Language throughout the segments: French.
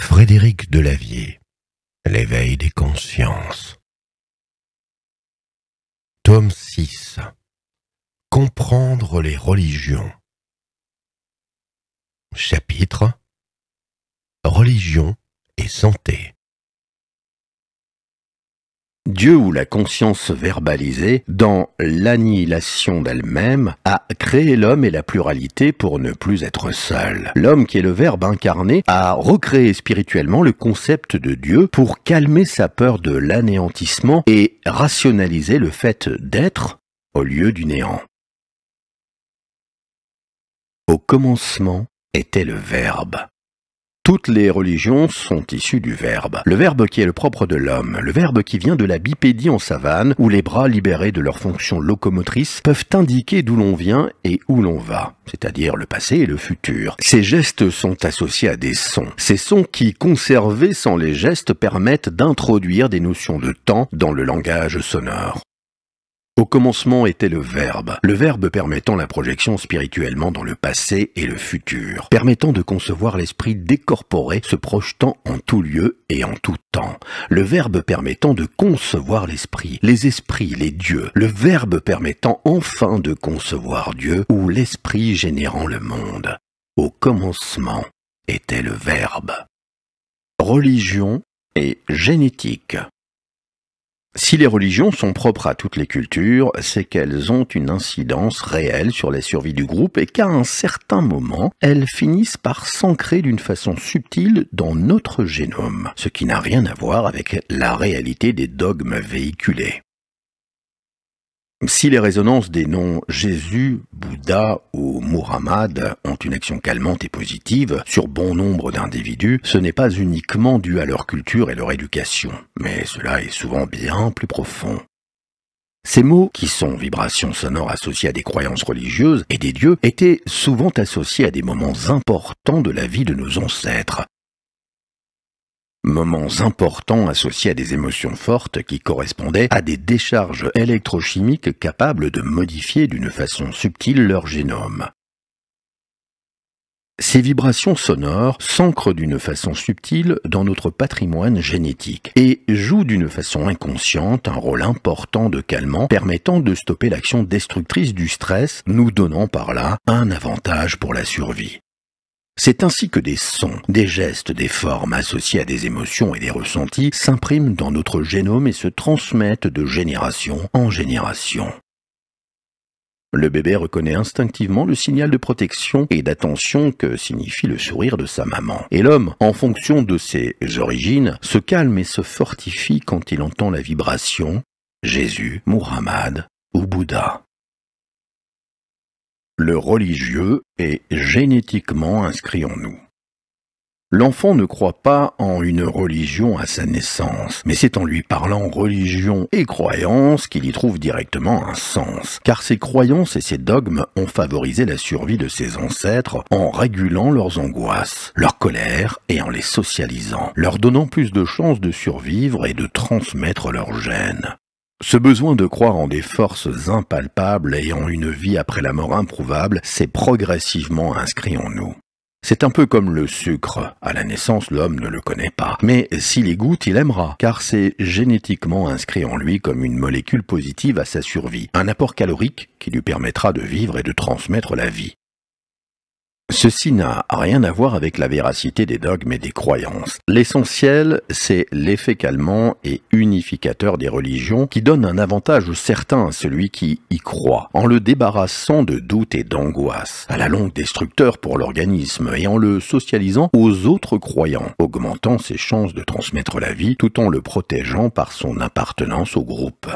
Frédéric Delavier, L'éveil des consciences. Tome 6 Comprendre les religions. Chapitre Religion et santé. Dieu ou la conscience verbalisée, dans l'annihilation d'elle-même, a créé l'homme et la pluralité pour ne plus être seul. L'homme qui est le Verbe incarné a recréé spirituellement le concept de Dieu pour calmer sa peur de l'anéantissement et rationaliser le fait d'être au lieu du néant. Au commencement était le Verbe. Toutes les religions sont issues du verbe. Le verbe qui est le propre de l'homme, le verbe qui vient de la bipédie en savane, où les bras libérés de leur fonction locomotrice peuvent indiquer d'où l'on vient et où l'on va, c'est-à-dire le passé et le futur. Ces gestes sont associés à des sons. Ces sons qui, conservés sans les gestes, permettent d'introduire des notions de temps dans le langage sonore. Au commencement était le verbe, le verbe permettant la projection spirituellement dans le passé et le futur, permettant de concevoir l'esprit décorporé se projetant en tout lieu et en tout temps, le verbe permettant de concevoir l'esprit, les esprits, les dieux, le verbe permettant enfin de concevoir Dieu ou l'esprit générant le monde. Au commencement était le verbe. Religion et génétique. Si les religions sont propres à toutes les cultures, c'est qu'elles ont une incidence réelle sur la survie du groupe et qu'à un certain moment, elles finissent par s'ancrer d'une façon subtile dans notre génome, ce qui n'a rien à voir avec la réalité des dogmes véhiculés. Si les résonances des noms Jésus, Bouddha ou Muhammad ont une action calmante et positive sur bon nombre d'individus, ce n'est pas uniquement dû à leur culture et leur éducation, mais cela est souvent bien plus profond. Ces mots, qui sont vibrations sonores associées à des croyances religieuses et des dieux, étaient souvent associés à des moments importants de la vie de nos ancêtres, moments importants associés à des émotions fortes qui correspondaient à des décharges électrochimiques capables de modifier d'une façon subtile leur génome. Ces vibrations sonores s'ancrent d'une façon subtile dans notre patrimoine génétique et jouent d'une façon inconsciente un rôle important de calmant permettant de stopper l'action destructrice du stress, nous donnant par là un avantage pour la survie. C'est ainsi que des sons, des gestes, des formes associées à des émotions et des ressentis s'impriment dans notre génome et se transmettent de génération en génération. Le bébé reconnaît instinctivement le signal de protection et d'attention que signifie le sourire de sa maman. Et l'homme, en fonction de ses origines, se calme et se fortifie quand il entend la vibration Jésus, Muhammad ou Bouddha. Le religieux est génétiquement inscrit en nous. L'enfant ne croit pas en une religion à sa naissance, mais c'est en lui parlant religion et croyance qu'il y trouve directement un sens, car ses croyances et ses dogmes ont favorisé la survie de ses ancêtres en régulant leurs angoisses, leurs colères et en les socialisant, leur donnant plus de chances de survivre et de transmettre leurs gènes. Ce besoin de croire en des forces impalpables ayant une vie après la mort improuvable s'est progressivement inscrit en nous. C'est un peu comme le sucre. À la naissance, l'homme ne le connaît pas. Mais s'il y goûte, il aimera, car c'est génétiquement inscrit en lui comme une molécule positive à sa survie, un apport calorique qui lui permettra de vivre et de transmettre la vie. Ceci n'a rien à voir avec la véracité des dogmes et des croyances. L'essentiel, c'est l'effet calmant et unificateur des religions qui donne un avantage certain à celui qui y croit, en le débarrassant de doutes et d'angoisses, à la longue destructeur pour l'organisme et en le socialisant aux autres croyants, augmentant ses chances de transmettre la vie tout en le protégeant par son appartenance au groupe.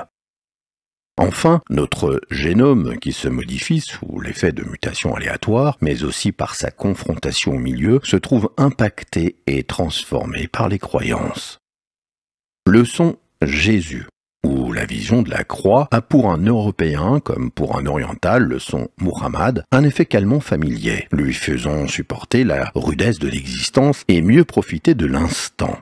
Enfin, notre génome qui se modifie sous l'effet de mutations aléatoires, mais aussi par sa confrontation au milieu, se trouve impacté et transformé par les croyances. Le son Jésus ou la vision de la croix a pour un Européen comme pour un Oriental, le son Muhammad, un effet calmant familier, lui faisant supporter la rudesse de l'existence et mieux profiter de l'instant.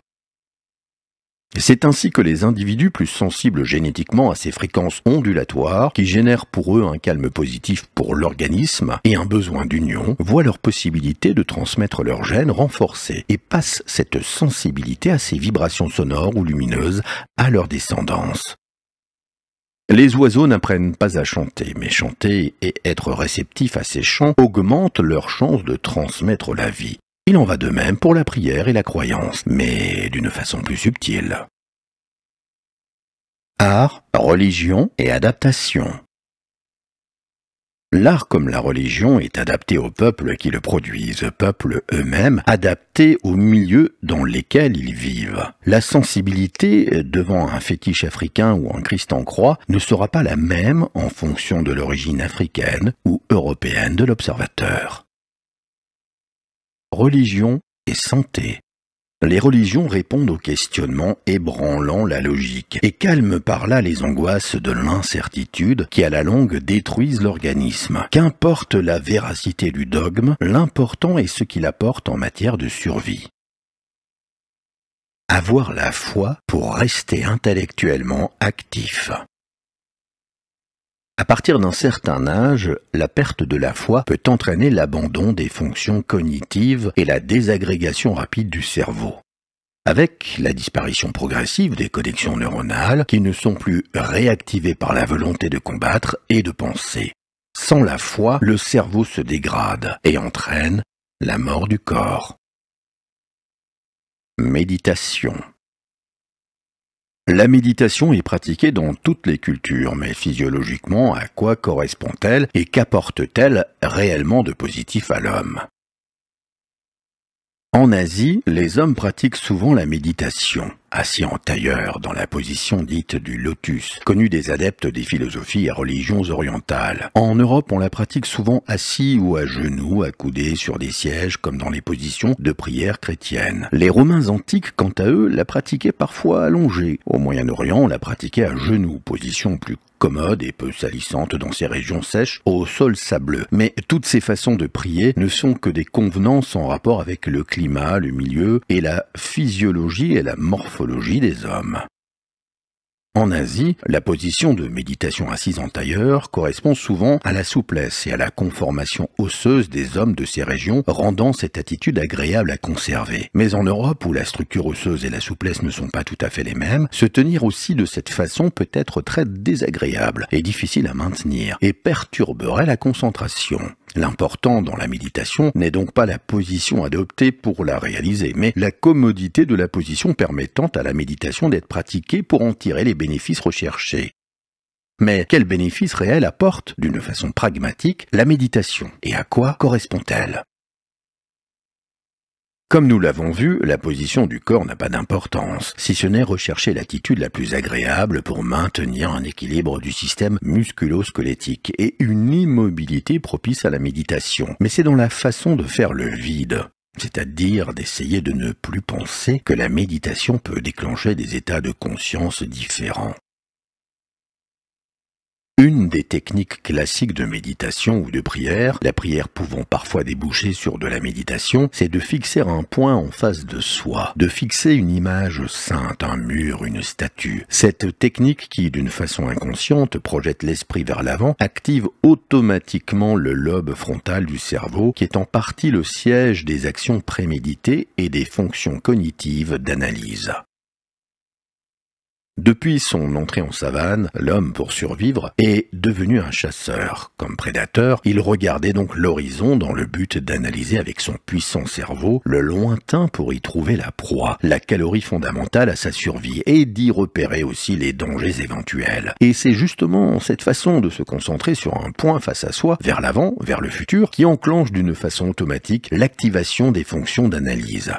C'est ainsi que les individus plus sensibles génétiquement à ces fréquences ondulatoires, qui génèrent pour eux un calme positif pour l'organisme et un besoin d'union, voient leur possibilité de transmettre leur gène renforcé et passent cette sensibilité à ces vibrations sonores ou lumineuses à leur descendance. Les oiseaux n'apprennent pas à chanter, mais chanter et être réceptifs à ces chants augmente leur chance de transmettre la vie. Il en va de même pour la prière et la croyance, mais d'une façon plus subtile. Art, religion et adaptation. L'art comme la religion est adapté aux peuples qui le produisent, peuples eux-mêmes adapté au milieu dans lesquels ils vivent. La sensibilité devant un fétiche africain ou un Christ en croix ne sera pas la même en fonction de l'origine africaine ou européenne de l'observateur. Religion et santé. Les religions répondent aux questionnements ébranlant la logique et calment par là les angoisses de l'incertitude qui à la longue détruisent l'organisme. Qu'importe la véracité du dogme, l'important est ce qu'il apporte en matière de survie. Avoir la foi pour rester intellectuellement actif. À partir d'un certain âge, la perte de la foi peut entraîner l'abandon des fonctions cognitives et la désagrégation rapide du cerveau. Avec la disparition progressive des connexions neuronales qui ne sont plus réactivées par la volonté de combattre et de penser. Sans la foi, le cerveau se dégrade et entraîne la mort du corps. Méditation la méditation est pratiquée dans toutes les cultures, mais physiologiquement, à quoi correspond-elle et qu'apporte-t-elle réellement de positif à l'homme En Asie, les hommes pratiquent souvent la méditation assis en tailleur dans la position dite du lotus, connue des adeptes des philosophies et religions orientales. En Europe, on la pratique souvent assis ou à genoux, accoudés sur des sièges comme dans les positions de prière chrétienne. Les Romains antiques, quant à eux, la pratiquaient parfois allongée. Au Moyen-Orient, on la pratiquait à genoux, position plus commode et peu salissante dans ces régions sèches au sol sableux. Mais toutes ces façons de prier ne sont que des convenances en rapport avec le climat, le milieu et la physiologie et la morphologie des hommes. En Asie, la position de méditation assise en tailleur correspond souvent à la souplesse et à la conformation osseuse des hommes de ces régions, rendant cette attitude agréable à conserver. Mais en Europe, où la structure osseuse et la souplesse ne sont pas tout à fait les mêmes, se tenir aussi de cette façon peut être très désagréable et difficile à maintenir, et perturberait la concentration. L'important dans la méditation n'est donc pas la position adoptée pour la réaliser, mais la commodité de la position permettant à la méditation d'être pratiquée pour en tirer les bénéfices recherchés. Mais quels bénéfices réels apporte, d'une façon pragmatique, la méditation et à quoi correspond-elle comme nous l'avons vu, la position du corps n'a pas d'importance, si ce n'est rechercher l'attitude la plus agréable pour maintenir un équilibre du système musculo-squelettique et une immobilité propice à la méditation. Mais c'est dans la façon de faire le vide c'est-à-dire d'essayer de ne plus penser que la méditation peut déclencher des états de conscience différents une des techniques classiques de méditation ou de prière, la prière pouvant parfois déboucher sur de la méditation, c'est de fixer un point en face de soi, de fixer une image sainte, un mur, une statue. Cette technique qui, d'une façon inconsciente, projette l'esprit vers l'avant, active automatiquement le lobe frontal du cerveau qui est en partie le siège des actions préméditées et des fonctions cognitives d'analyse. Depuis son entrée en savane, l'homme, pour survivre, est devenu un chasseur. Comme prédateur, il regardait donc l'horizon dans le but d'analyser avec son puissant cerveau le lointain pour y trouver la proie, la calorie fondamentale à sa survie, et d'y repérer aussi les dangers éventuels. Et c'est justement cette façon de se concentrer sur un point face à soi, vers l'avant, vers le futur, qui enclenche d'une façon automatique l'activation des fonctions d'analyse.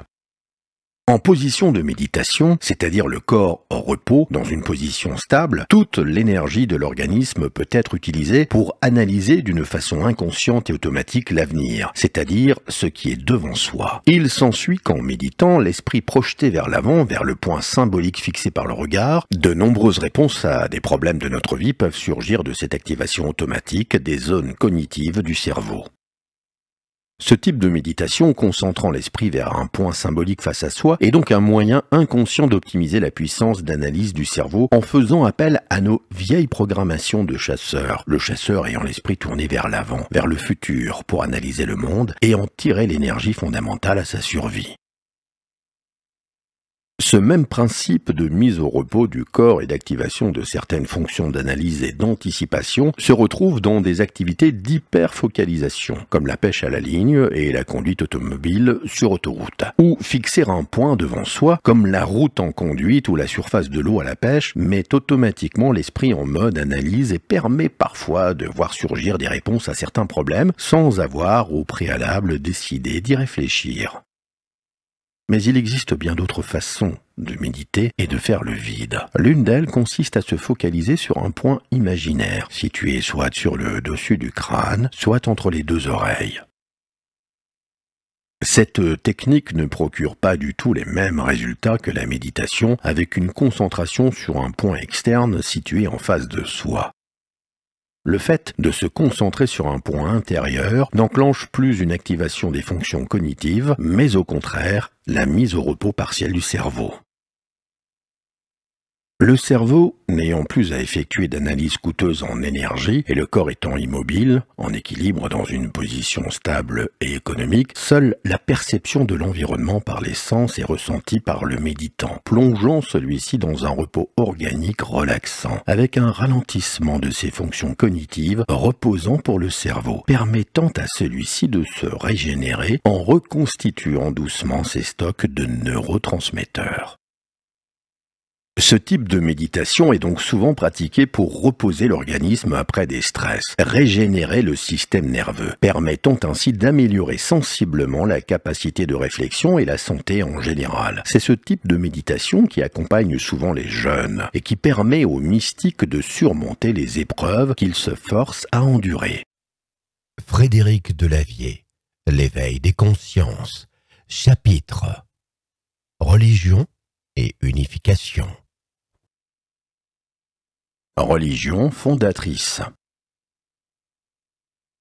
En position de méditation, c'est-à-dire le corps en repos, dans une position stable, toute l'énergie de l'organisme peut être utilisée pour analyser d'une façon inconsciente et automatique l'avenir, c'est-à-dire ce qui est devant soi. Il s'ensuit qu'en méditant, l'esprit projeté vers l'avant, vers le point symbolique fixé par le regard, de nombreuses réponses à des problèmes de notre vie peuvent surgir de cette activation automatique des zones cognitives du cerveau. Ce type de méditation concentrant l'esprit vers un point symbolique face à soi est donc un moyen inconscient d'optimiser la puissance d'analyse du cerveau en faisant appel à nos vieilles programmations de chasseurs, le chasseur ayant l'esprit tourné vers l'avant, vers le futur, pour analyser le monde et en tirer l'énergie fondamentale à sa survie. Ce même principe de mise au repos du corps et d'activation de certaines fonctions d'analyse et d'anticipation se retrouve dans des activités d'hyperfocalisation, comme la pêche à la ligne et la conduite automobile sur autoroute, ou fixer un point devant soi, comme la route en conduite ou la surface de l'eau à la pêche, met automatiquement l'esprit en mode analyse et permet parfois de voir surgir des réponses à certains problèmes sans avoir au préalable décidé d'y réfléchir. Mais il existe bien d'autres façons de méditer et de faire le vide. L'une d'elles consiste à se focaliser sur un point imaginaire, situé soit sur le dessus du crâne, soit entre les deux oreilles. Cette technique ne procure pas du tout les mêmes résultats que la méditation avec une concentration sur un point externe situé en face de soi. Le fait de se concentrer sur un point intérieur n'enclenche plus une activation des fonctions cognitives, mais au contraire, la mise au repos partielle du cerveau. Le cerveau, n'ayant plus à effectuer d'analyse coûteuse en énergie et le corps étant immobile, en équilibre dans une position stable et économique, seule la perception de l'environnement par les sens est ressentie par le méditant, plongeant celui-ci dans un repos organique relaxant, avec un ralentissement de ses fonctions cognitives reposant pour le cerveau, permettant à celui-ci de se régénérer en reconstituant doucement ses stocks de neurotransmetteurs. Ce type de méditation est donc souvent pratiqué pour reposer l'organisme après des stress, régénérer le système nerveux, permettant ainsi d'améliorer sensiblement la capacité de réflexion et la santé en général. C'est ce type de méditation qui accompagne souvent les jeunes et qui permet aux mystiques de surmonter les épreuves qu'ils se forcent à endurer. Frédéric Delavier, L'éveil des consciences, chapitre Religion et unification. Religion fondatrice.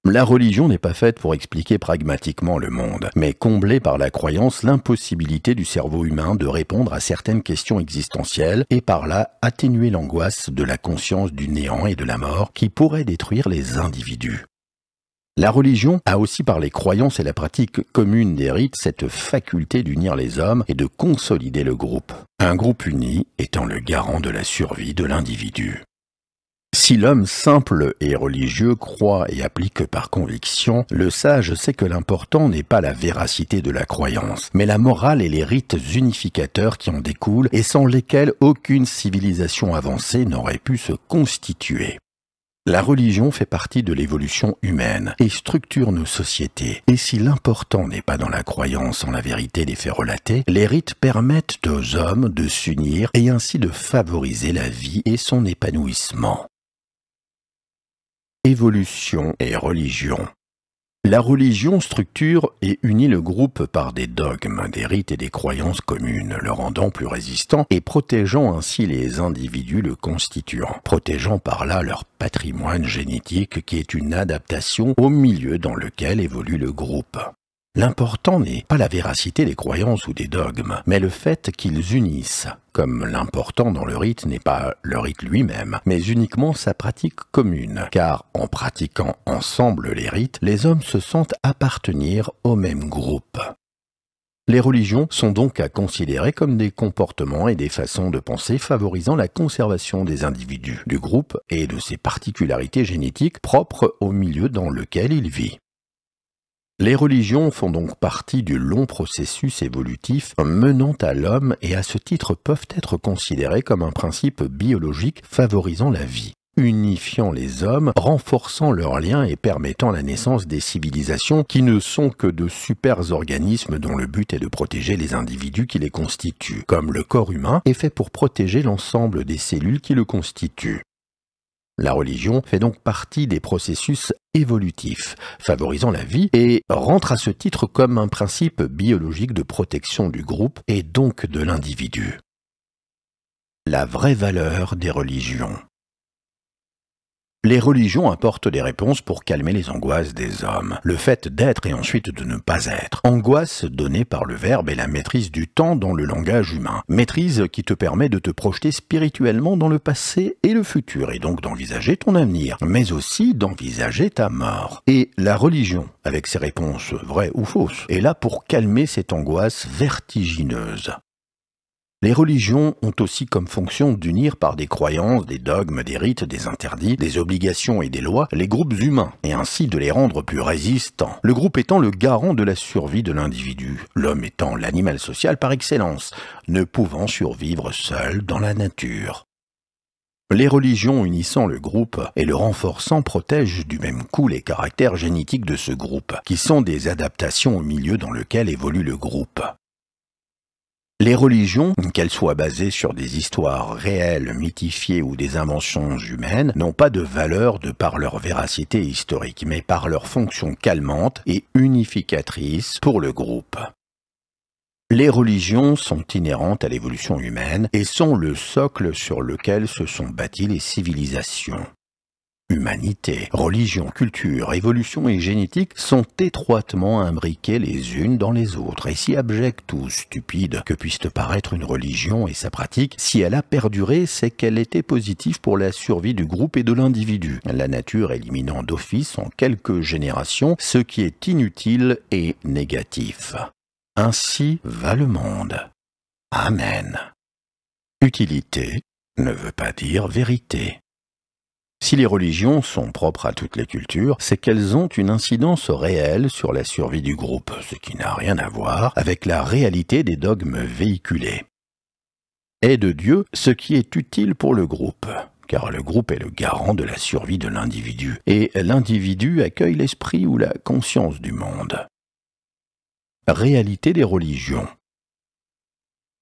La religion n'est pas faite pour expliquer pragmatiquement le monde, mais combler par la croyance l'impossibilité du cerveau humain de répondre à certaines questions existentielles et par là atténuer l'angoisse de la conscience du néant et de la mort qui pourrait détruire les individus. La religion a aussi par les croyances et la pratique commune des rites cette faculté d'unir les hommes et de consolider le groupe, un groupe uni étant le garant de la survie de l'individu. Si l'homme simple et religieux croit et applique par conviction, le sage sait que l'important n'est pas la véracité de la croyance, mais la morale et les rites unificateurs qui en découlent et sans lesquels aucune civilisation avancée n'aurait pu se constituer. La religion fait partie de l'évolution humaine et structure nos sociétés. Et si l'important n'est pas dans la croyance en la vérité des faits relatés, les rites permettent aux hommes de s'unir et ainsi de favoriser la vie et son épanouissement. Évolution et religion. La religion structure et unit le groupe par des dogmes, des rites et des croyances communes, le rendant plus résistant et protégeant ainsi les individus le constituant, protégeant par là leur patrimoine génétique qui est une adaptation au milieu dans lequel évolue le groupe. L'important n'est pas la véracité des croyances ou des dogmes, mais le fait qu'ils unissent, comme l'important dans le rite n'est pas le rite lui-même, mais uniquement sa pratique commune, car en pratiquant ensemble les rites, les hommes se sentent appartenir au même groupe. Les religions sont donc à considérer comme des comportements et des façons de penser favorisant la conservation des individus, du groupe et de ses particularités génétiques propres au milieu dans lequel il vit. Les religions font donc partie du long processus évolutif menant à l'homme et à ce titre peuvent être considérées comme un principe biologique favorisant la vie unifiant les hommes, renforçant leurs liens et permettant la naissance des civilisations qui ne sont que de super organismes dont le but est de protéger les individus qui les constituent, comme le corps humain est fait pour protéger l'ensemble des cellules qui le constituent. La religion fait donc partie des processus évolutifs, favorisant la vie, et rentre à ce titre comme un principe biologique de protection du groupe et donc de l'individu. La vraie valeur des religions. Les religions apportent des réponses pour calmer les angoisses des hommes, le fait d'être et ensuite de ne pas être. Angoisse donnée par le verbe et la maîtrise du temps dans le langage humain. Maîtrise qui te permet de te projeter spirituellement dans le passé et le futur, et donc d'envisager ton avenir, mais aussi d'envisager ta mort. Et la religion, avec ses réponses vraies ou fausses, est là pour calmer cette angoisse vertigineuse. Les religions ont aussi comme fonction d'unir par des croyances, des dogmes, des rites, des interdits, des obligations et des lois les groupes humains, et ainsi de les rendre plus résistants, le groupe étant le garant de la survie de l'individu, l'homme étant l'animal social par excellence, ne pouvant survivre seul dans la nature. Les religions unissant le groupe et le renforçant protègent du même coup les caractères génétiques de ce groupe, qui sont des adaptations au milieu dans lequel évolue le groupe. Les religions, qu'elles soient basées sur des histoires réelles, mythifiées ou des inventions humaines, n'ont pas de valeur de par leur véracité historique, mais par leur fonction calmante et unificatrice pour le groupe. Les religions sont inhérentes à l'évolution humaine et sont le socle sur lequel se sont bâties les civilisations. Humanité, religion, culture, évolution et génétique sont étroitement imbriquées les unes dans les autres, et si abjecte ou stupide que puisse te paraître une religion et sa pratique, si elle a perduré, c'est qu'elle était positive pour la survie du groupe et de l'individu, la nature éliminant d'office en quelques générations ce qui est inutile et négatif. Ainsi va le monde. Amen. Utilité ne veut pas dire vérité. Si les religions sont propres à toutes les cultures, c'est qu'elles ont une incidence réelle sur la survie du groupe, ce qui n'a rien à voir avec la réalité des dogmes véhiculés. Est de Dieu ce qui est utile pour le groupe, car le groupe est le garant de la survie de l'individu, et l'individu accueille l'esprit ou la conscience du monde. Réalité des religions.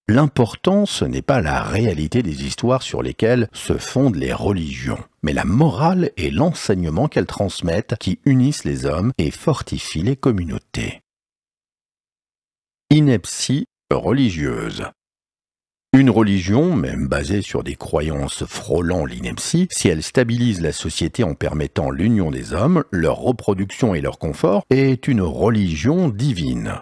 L'important, ce n'est pas la réalité des histoires sur lesquelles se fondent les religions, mais la morale et l'enseignement qu'elles transmettent qui unissent les hommes et fortifient les communautés. Ineptie religieuse. Une religion, même basée sur des croyances frôlant l'ineptie, si elle stabilise la société en permettant l'union des hommes, leur reproduction et leur confort, est une religion divine.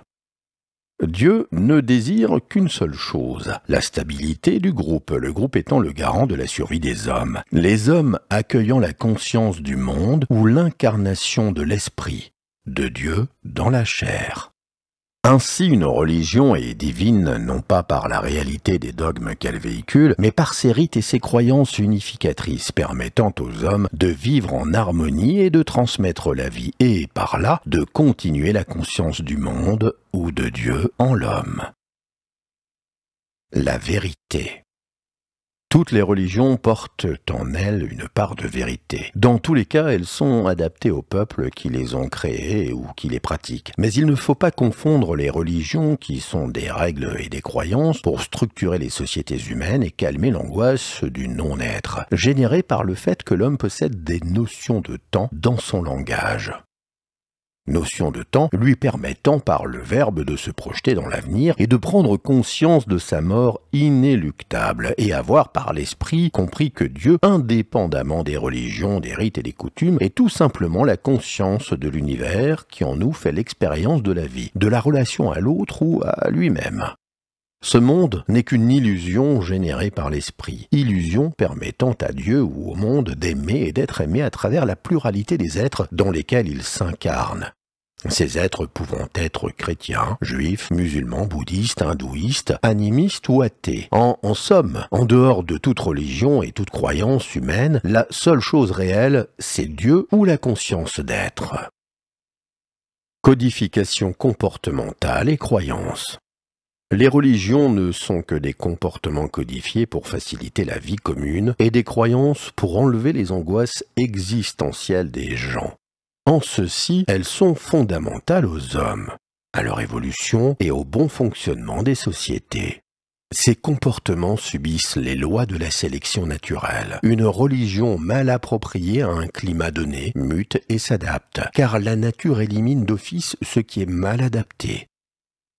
Dieu ne désire qu'une seule chose, la stabilité du groupe, le groupe étant le garant de la survie des hommes. Les hommes accueillant la conscience du monde ou l'incarnation de l'esprit de Dieu dans la chair. Ainsi, une religion est divine non pas par la réalité des dogmes qu'elle véhicule, mais par ses rites et ses croyances unificatrices permettant aux hommes de vivre en harmonie et de transmettre la vie et, par là, de continuer la conscience du monde ou de Dieu en l'homme. La vérité. Toutes les religions portent en elles une part de vérité. Dans tous les cas, elles sont adaptées aux peuples qui les ont créées ou qui les pratiquent. Mais il ne faut pas confondre les religions, qui sont des règles et des croyances, pour structurer les sociétés humaines et calmer l'angoisse du non-être, générée par le fait que l'homme possède des notions de temps dans son langage notion de temps lui permettant par le verbe de se projeter dans l'avenir et de prendre conscience de sa mort inéluctable et avoir par l'esprit compris que Dieu, indépendamment des religions, des rites et des coutumes, est tout simplement la conscience de l'univers qui en nous fait l'expérience de la vie, de la relation à l'autre ou à lui-même. Ce monde n'est qu'une illusion générée par l'esprit, illusion permettant à Dieu ou au monde d'aimer et d'être aimé à travers la pluralité des êtres dans lesquels il s'incarne. Ces êtres pouvant être chrétiens, juifs, musulmans, bouddhistes, hindouistes, animistes ou athées. En, somme, en dehors de toute religion et toute croyance humaine, la seule chose réelle, c'est Dieu ou la conscience d'être. Codification comportementale et croyance. Les religions ne sont que des comportements codifiés pour faciliter la vie commune et des croyances pour enlever les angoisses existentielles des gens. En ceci, elles sont fondamentales aux hommes, à leur évolution et au bon fonctionnement des sociétés. Ces comportements subissent les lois de la sélection naturelle. Une religion mal appropriée à un climat donné mute et s'adapte, car la nature élimine d'office ce qui est mal adapté.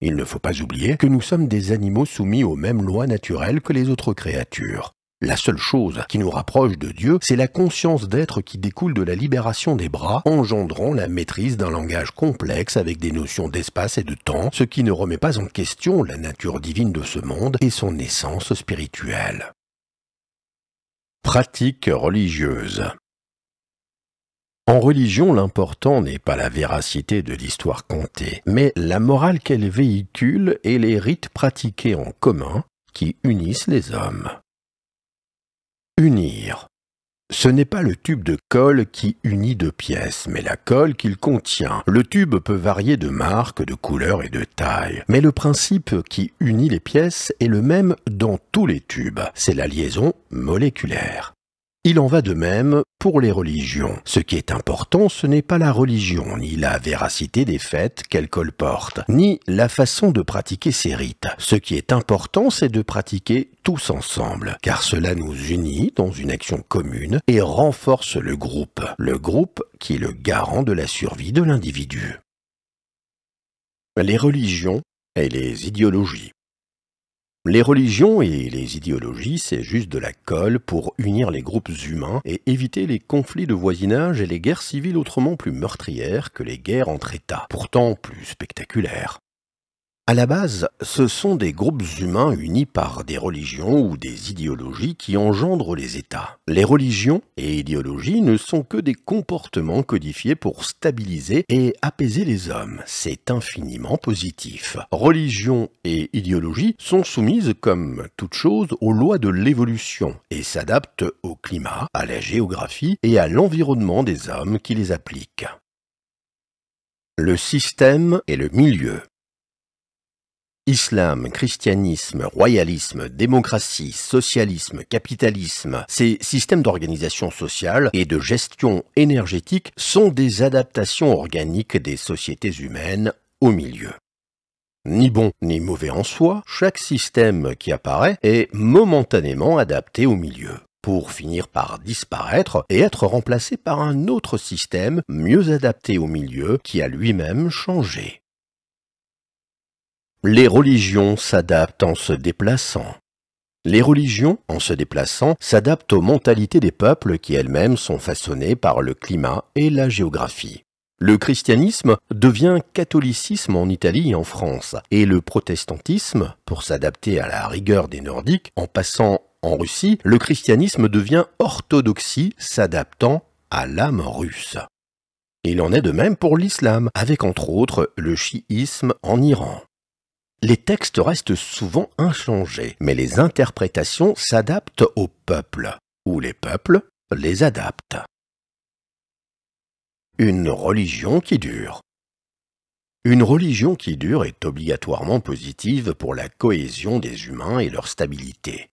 Il ne faut pas oublier que nous sommes des animaux soumis aux mêmes lois naturelles que les autres créatures. La seule chose qui nous rapproche de Dieu, c'est la conscience d'être qui découle de la libération des bras, engendrant la maîtrise d'un langage complexe avec des notions d'espace et de temps, ce qui ne remet pas en question la nature divine de ce monde et son essence spirituelle. Pratique religieuse en religion, l'important n'est pas la véracité de l'histoire contée, mais la morale qu'elle véhicule et les rites pratiqués en commun qui unissent les hommes. Unir. Ce n'est pas le tube de colle qui unit deux pièces, mais la colle qu'il contient. Le tube peut varier de marque, de couleur et de taille, mais le principe qui unit les pièces est le même dans tous les tubes, c'est la liaison moléculaire. Il en va de même pour les religions. Ce qui est important, ce n'est pas la religion, ni la véracité des faits qu'elle colporte, ni la façon de pratiquer ses rites. Ce qui est important, c'est de pratiquer tous ensemble, car cela nous unit dans une action commune et renforce le groupe, le groupe qui est le garant de la survie de l'individu. Les religions et les idéologies. Les religions et les idéologies, c'est juste de la colle pour unir les groupes humains et éviter les conflits de voisinage et les guerres civiles autrement plus meurtrières que les guerres entre États, pourtant plus spectaculaires. À la base, ce sont des groupes humains unis par des religions ou des idéologies qui engendrent les États. Les religions et idéologies ne sont que des comportements codifiés pour stabiliser et apaiser les hommes. C'est infiniment positif. Religion et idéologie sont soumises, comme toute chose, aux lois de l'évolution et s'adaptent au climat, à la géographie et à l'environnement des hommes qui les appliquent. Le système et le milieu. Islam, christianisme, royalisme, démocratie, socialisme, capitalisme, ces systèmes d'organisation sociale et de gestion énergétique sont des adaptations organiques des sociétés humaines au milieu. Ni bon ni mauvais en soi, chaque système qui apparaît est momentanément adapté au milieu, pour finir par disparaître et être remplacé par un autre système mieux adapté au milieu qui a lui-même changé. Les religions s'adaptent en se déplaçant. Les religions, en se déplaçant, s'adaptent aux mentalités des peuples qui elles-mêmes sont façonnées par le climat et la géographie. Le christianisme devient catholicisme en Italie et en France, et le protestantisme, pour s'adapter à la rigueur des Nordiques, en passant en Russie, le christianisme devient orthodoxie s'adaptant à l'âme russe. Il en est de même pour l'islam, avec entre autres le chiisme en Iran. Les textes restent souvent inchangés, mais les interprétations s'adaptent au peuple, ou les peuples les adaptent. Une religion qui dure. Une religion qui dure est obligatoirement positive pour la cohésion des humains et leur stabilité.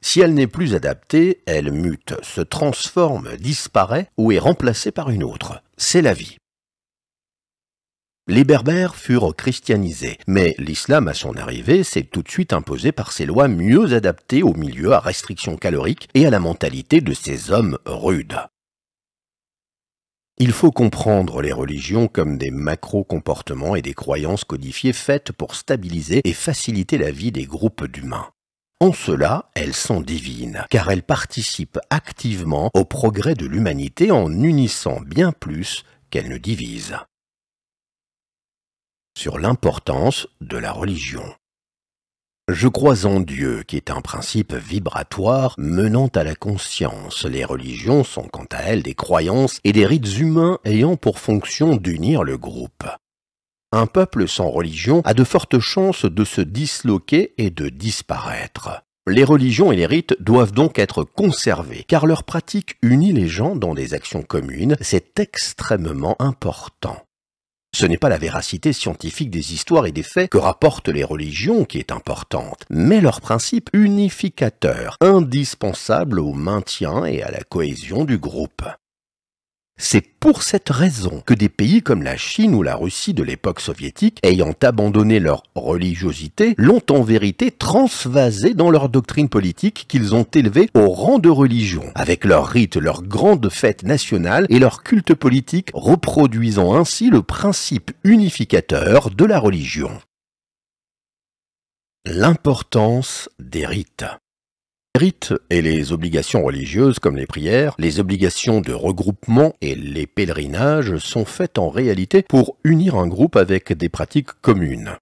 Si elle n'est plus adaptée, elle mute, se transforme, disparaît ou est remplacée par une autre. C'est la vie. Les Berbères furent christianisés, mais l'islam à son arrivée s'est tout de suite imposé par ses lois mieux adaptées au milieu à restrictions caloriques et à la mentalité de ces hommes rudes. Il faut comprendre les religions comme des macro-comportements et des croyances codifiées faites pour stabiliser et faciliter la vie des groupes d'humains. En cela, elles sont divines, car elles participent activement au progrès de l'humanité en unissant bien plus qu'elles ne divisent sur l'importance de la religion. Je crois en Dieu, qui est un principe vibratoire menant à la conscience. Les religions sont quant à elles des croyances et des rites humains ayant pour fonction d'unir le groupe. Un peuple sans religion a de fortes chances de se disloquer et de disparaître. Les religions et les rites doivent donc être conservés, car leur pratique unit les gens dans des actions communes, c'est extrêmement important. Ce n'est pas la véracité scientifique des histoires et des faits que rapportent les religions qui est importante, mais leur principe unificateur, indispensable au maintien et à la cohésion du groupe. C'est pour cette raison que des pays comme la Chine ou la Russie de l'époque soviétique, ayant abandonné leur religiosité, l'ont en vérité transvasée dans leur doctrine politique qu'ils ont élevée au rang de religion, avec leurs rites, leurs grandes fêtes nationales et leur culte politique, reproduisant ainsi le principe unificateur de la religion. L'importance des rites rites et les obligations religieuses comme les prières, les obligations de regroupement et les pèlerinages sont faites en réalité pour unir un groupe avec des pratiques communes.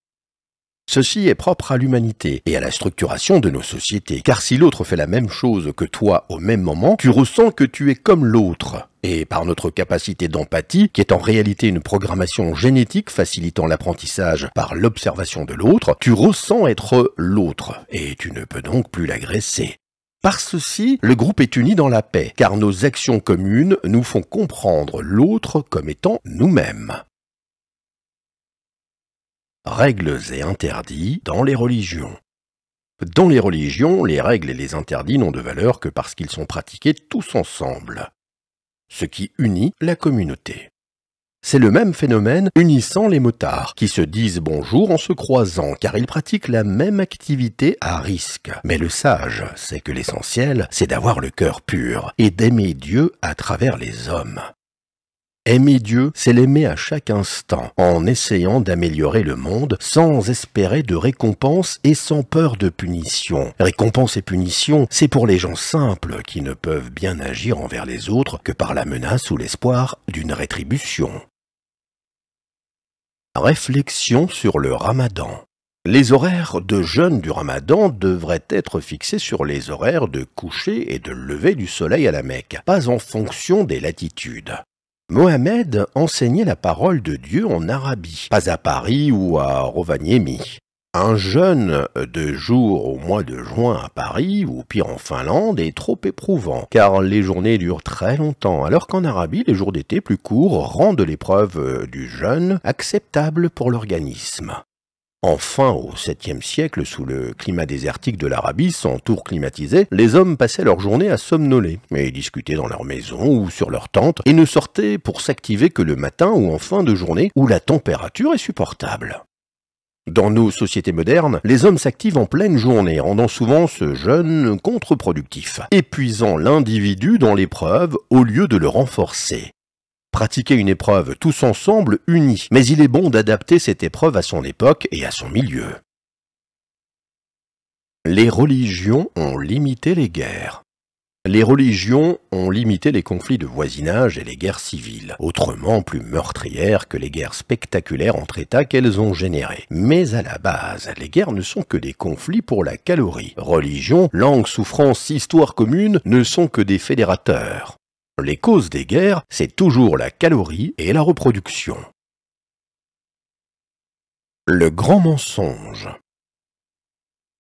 Ceci est propre à l'humanité et à la structuration de nos sociétés, car si l'autre fait la même chose que toi au même moment, tu ressens que tu es comme l'autre. Et par notre capacité d'empathie, qui est en réalité une programmation génétique facilitant l'apprentissage par l'observation de l'autre, tu ressens être l'autre, et tu ne peux donc plus l'agresser. Par ceci, le groupe est uni dans la paix, car nos actions communes nous font comprendre l'autre comme étant nous-mêmes. Règles et interdits dans les religions. Dans les religions, les règles et les interdits n'ont de valeur que parce qu'ils sont pratiqués tous ensemble, ce qui unit la communauté. C'est le même phénomène unissant les motards, qui se disent bonjour en se croisant, car ils pratiquent la même activité à risque. Mais le sage sait que l'essentiel, c'est d'avoir le cœur pur et d'aimer Dieu à travers les hommes. Aimer Dieu, c'est l'aimer à chaque instant, en essayant d'améliorer le monde, sans espérer de récompense et sans peur de punition. Récompense et punition, c'est pour les gens simples qui ne peuvent bien agir envers les autres que par la menace ou l'espoir d'une rétribution. Réflexion sur le ramadan. Les horaires de jeûne du ramadan devraient être fixés sur les horaires de coucher et de lever du soleil à la Mecque, pas en fonction des latitudes. Mohamed enseignait la parole de Dieu en Arabie, pas à Paris ou à Rovaniemi. Un jeûne de jour au mois de juin à Paris, ou pire en Finlande, est trop éprouvant, car les journées durent très longtemps, alors qu'en Arabie, les jours d'été plus courts rendent l'épreuve du jeûne acceptable pour l'organisme. Enfin, au 7e siècle, sous le climat désertique de l'Arabie, sans tour climatisé, les hommes passaient leur journée à somnoler, et discutaient dans leur maison ou sur leur tente, et ne sortaient pour s'activer que le matin ou en fin de journée, où la température est supportable. Dans nos sociétés modernes, les hommes s'activent en pleine journée, rendant souvent ce jeûne contre-productif, épuisant l'individu dans l'épreuve au lieu de le renforcer. Pratiquer une épreuve tous ensemble unis, mais il est bon d'adapter cette épreuve à son époque et à son milieu. Les religions ont limité les guerres les religions ont limité les conflits de voisinage et les guerres civiles, autrement plus meurtrières que les guerres spectaculaires entre États qu'elles ont générées. Mais à la base, les guerres ne sont que des conflits pour la calorie. Religion, langue, souffrance, histoire commune ne sont que des fédérateurs. Les causes des guerres, c'est toujours la calorie et la reproduction. Le grand mensonge.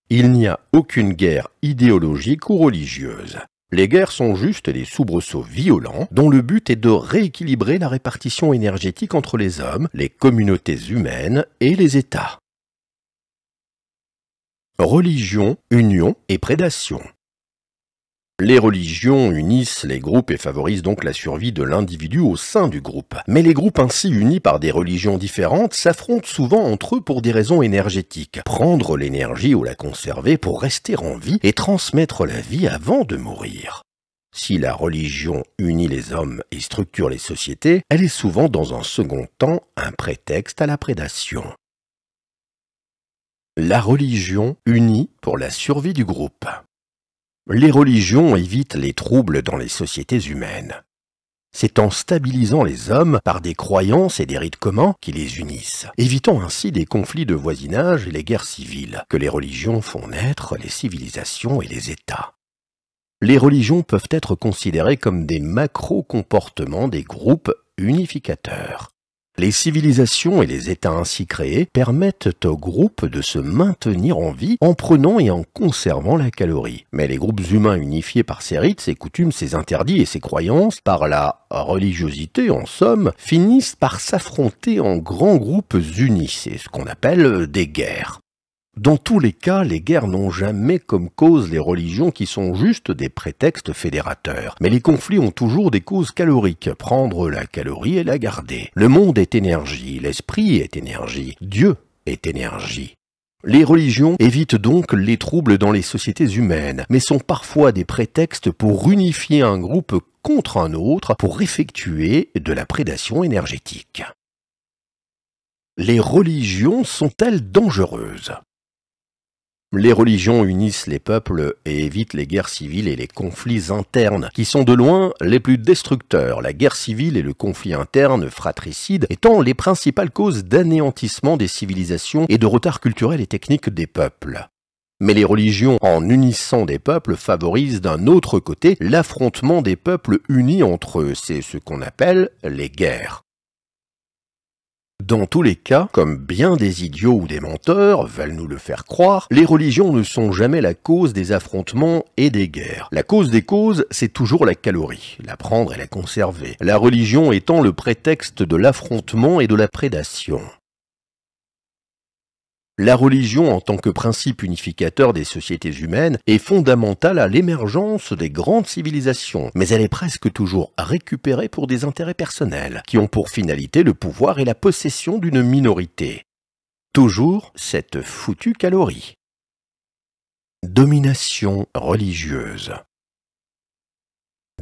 Il n'y a aucune guerre idéologique ou religieuse. Les guerres sont juste des soubresauts violents dont le but est de rééquilibrer la répartition énergétique entre les hommes, les communautés humaines et les États. Religion, union et prédation. Les religions unissent les groupes et favorisent donc la survie de l'individu au sein du groupe. Mais les groupes ainsi unis par des religions différentes s'affrontent souvent entre eux pour des raisons énergétiques. Prendre l'énergie ou la conserver pour rester en vie et transmettre la vie avant de mourir. Si la religion unit les hommes et structure les sociétés, elle est souvent dans un second temps un prétexte à la prédation. La religion unit pour la survie du groupe les religions évitent les troubles dans les sociétés humaines. C'est en stabilisant les hommes par des croyances et des rites communs qui les unissent, évitant ainsi des conflits de voisinage et les guerres civiles, que les religions font naître les civilisations et les États. Les religions peuvent être considérées comme des macro-comportements des groupes unificateurs. Les civilisations et les États ainsi créés permettent aux groupes de se maintenir en vie en prenant et en conservant la calorie. Mais les groupes humains unifiés par ces rites, ses coutumes, ses interdits et ses croyances, par la religiosité en somme, finissent par s'affronter en grands groupes unis, c'est ce qu'on appelle des guerres. Dans tous les cas, les guerres n'ont jamais comme cause les religions qui sont juste des prétextes fédérateurs. Mais les conflits ont toujours des causes caloriques. Prendre la calorie et la garder. Le monde est énergie, l'esprit est énergie, Dieu est énergie. Les religions évitent donc les troubles dans les sociétés humaines, mais sont parfois des prétextes pour unifier un groupe contre un autre pour effectuer de la prédation énergétique. Les religions sont-elles dangereuses les religions unissent les peuples et évitent les guerres civiles et les conflits internes, qui sont de loin les plus destructeurs. La guerre civile et le conflit interne fratricide étant les principales causes d'anéantissement des civilisations et de retard culturel et technique des peuples. Mais les religions, en unissant des peuples, favorisent d'un autre côté l'affrontement des peuples unis entre eux. C'est ce qu'on appelle les guerres. Dans tous les cas, comme bien des idiots ou des menteurs veulent nous le faire croire, les religions ne sont jamais la cause des affrontements et des guerres. La cause des causes, c'est toujours la calorie, la prendre et la conserver, la religion étant le prétexte de l'affrontement et de la prédation. La religion en tant que principe unificateur des sociétés humaines est fondamentale à l'émergence des grandes civilisations, mais elle est presque toujours récupérée pour des intérêts personnels, qui ont pour finalité le pouvoir et la possession d'une minorité. Toujours cette foutue calorie. Domination religieuse.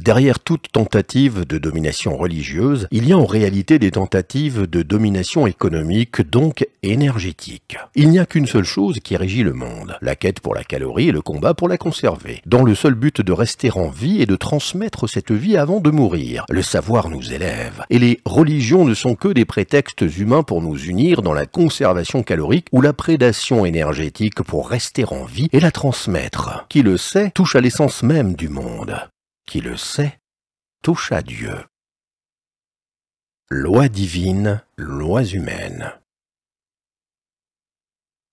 Derrière toute tentative de domination religieuse, il y a en réalité des tentatives de domination économique, donc énergétique. Il n'y a qu'une seule chose qui régit le monde, la quête pour la calorie et le combat pour la conserver, dans le seul but de rester en vie et de transmettre cette vie avant de mourir. Le savoir nous élève, et les religions ne sont que des prétextes humains pour nous unir dans la conservation calorique ou la prédation énergétique pour rester en vie et la transmettre. Qui le sait touche à l'essence même du monde qui le sait, touche à Dieu. Lois divine, lois humaines.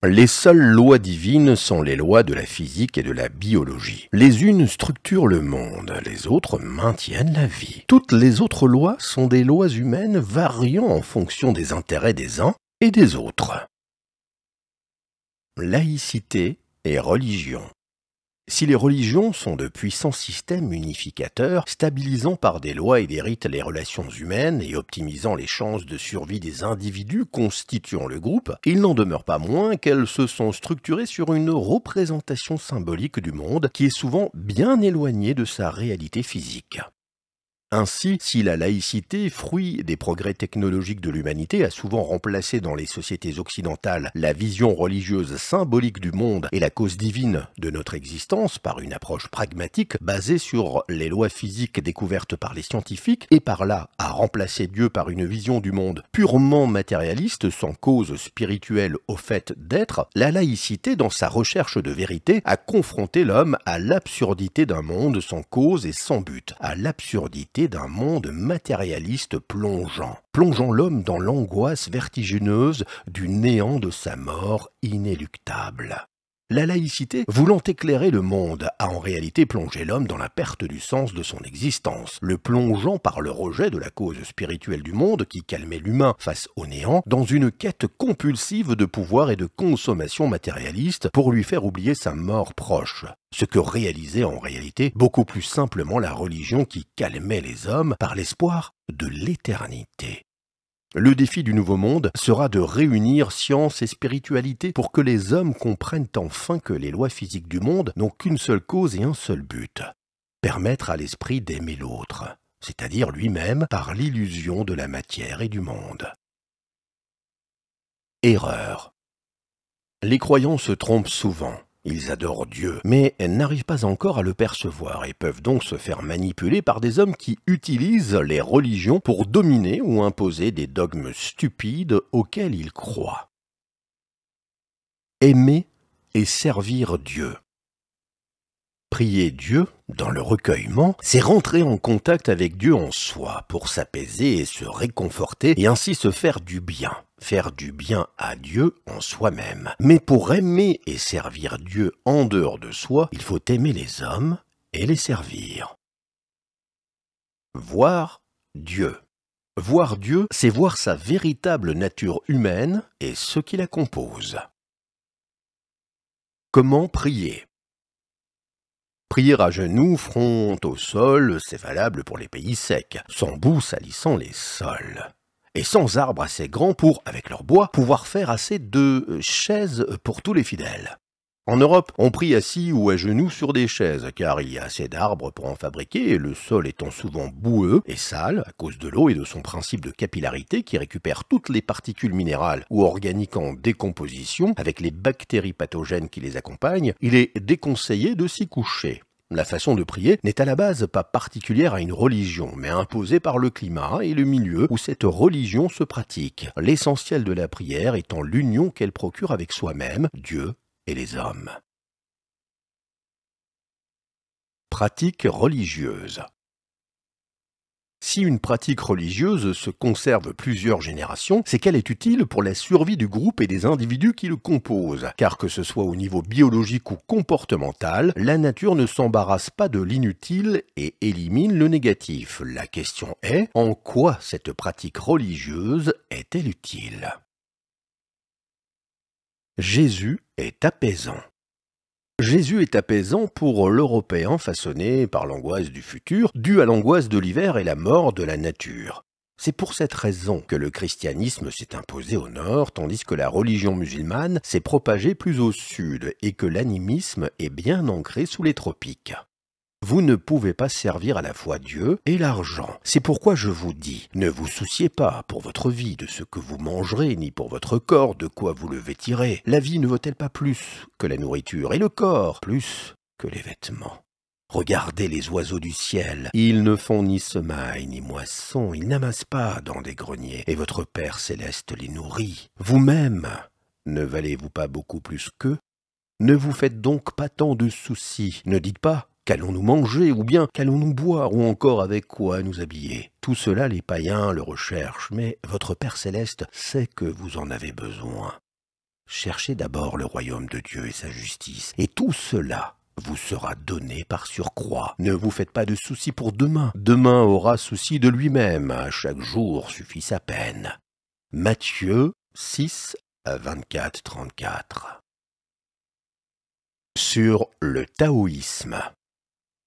Les seules lois divines sont les lois de la physique et de la biologie. Les unes structurent le monde, les autres maintiennent la vie. Toutes les autres lois sont des lois humaines variant en fonction des intérêts des uns et des autres. Laïcité et religion. Si les religions sont de puissants systèmes unificateurs, stabilisant par des lois et des rites les relations humaines et optimisant les chances de survie des individus constituant le groupe, il n'en demeure pas moins qu'elles se sont structurées sur une représentation symbolique du monde qui est souvent bien éloignée de sa réalité physique. Ainsi, si la laïcité, fruit des progrès technologiques de l'humanité, a souvent remplacé dans les sociétés occidentales la vision religieuse symbolique du monde et la cause divine de notre existence par une approche pragmatique basée sur les lois physiques découvertes par les scientifiques, et par là a remplacé Dieu par une vision du monde purement matérialiste sans cause spirituelle au fait d'être, la laïcité, dans sa recherche de vérité, a confronté l'homme à l'absurdité d'un monde sans cause et sans but, à l'absurdité d'un monde matérialiste plongeant, plongeant l'homme dans l'angoisse vertigineuse du néant de sa mort inéluctable la laïcité, voulant éclairer le monde, a en réalité plongé l'homme dans la perte du sens de son existence, le plongeant par le rejet de la cause spirituelle du monde qui calmait l'humain face au néant, dans une quête compulsive de pouvoir et de consommation matérialiste pour lui faire oublier sa mort proche. Ce que réalisait en réalité beaucoup plus simplement la religion qui calmait les hommes par l'espoir de l'éternité. Le défi du Nouveau Monde sera de réunir science et spiritualité pour que les hommes comprennent enfin que les lois physiques du monde n'ont qu'une seule cause et un seul but, permettre à l'esprit d'aimer l'autre, c'est-à-dire lui-même par l'illusion de la matière et du monde. Erreur. Les croyants se trompent souvent. Ils adorent Dieu, mais n'arrivent pas encore à le percevoir et peuvent donc se faire manipuler par des hommes qui utilisent les religions pour dominer ou imposer des dogmes stupides auxquels ils croient. Aimer et servir Dieu. Prier Dieu, dans le recueillement, c'est rentrer en contact avec Dieu en soi pour s'apaiser et se réconforter et ainsi se faire du bien faire du bien à Dieu en soi-même. Mais pour aimer et servir Dieu en dehors de soi, il faut aimer les hommes et les servir. Voir Dieu. Voir Dieu, c'est voir sa véritable nature humaine et ce qui la compose. Comment prier Prier à genoux, front au sol, c'est valable pour les pays secs, sans boue salissant les sols et sans arbres assez grands pour, avec leur bois, pouvoir faire assez de euh, chaises pour tous les fidèles. En Europe, on prie assis ou à genoux sur des chaises, car il y a assez d'arbres pour en fabriquer, et le sol étant souvent boueux et sale, à cause de l'eau et de son principe de capillarité qui récupère toutes les particules minérales ou organiques en décomposition, avec les bactéries pathogènes qui les accompagnent, il est déconseillé de s'y coucher. La façon de prier n'est à la base pas particulière à une religion, mais imposée par le climat et le milieu où cette religion se pratique, l'essentiel de la prière étant l'union qu'elle procure avec soi-même, Dieu et les hommes. Pratique religieuse. Si une pratique religieuse se conserve plusieurs générations, c'est qu'elle est utile pour la survie du groupe et des individus qui le composent, car que ce soit au niveau biologique ou comportemental, la nature ne s'embarrasse pas de l'inutile et élimine le négatif. La question est, en quoi cette pratique religieuse est-elle utile Jésus est apaisant. Jésus est apaisant pour l'Européen façonné par l'angoisse du futur, due à l'angoisse de l'hiver et la mort de la nature. C'est pour cette raison que le christianisme s'est imposé au nord, tandis que la religion musulmane s'est propagée plus au sud et que l'animisme est bien ancré sous les tropiques. Vous ne pouvez pas servir à la fois Dieu et l'argent. C'est pourquoi je vous dis, ne vous souciez pas pour votre vie de ce que vous mangerez, ni pour votre corps de quoi vous le vêtirez. La vie ne vaut-elle pas plus que la nourriture, et le corps plus que les vêtements Regardez les oiseaux du ciel. Ils ne font ni semailles ni moissons, ils n'amassent pas dans des greniers, et votre Père céleste les nourrit. Vous-même, ne valez-vous pas beaucoup plus qu'eux Ne vous faites donc pas tant de soucis. Ne dites pas qu'allons-nous manger ou bien qu'allons-nous boire ou encore avec quoi nous habiller Tout cela, les païens le recherchent, mais votre Père céleste sait que vous en avez besoin. Cherchez d'abord le royaume de Dieu et sa justice, et tout cela vous sera donné par surcroît. Ne vous faites pas de soucis pour demain. Demain aura souci de lui-même. À chaque jour suffit sa peine. Matthieu 6, 24, 34. Sur le taoïsme.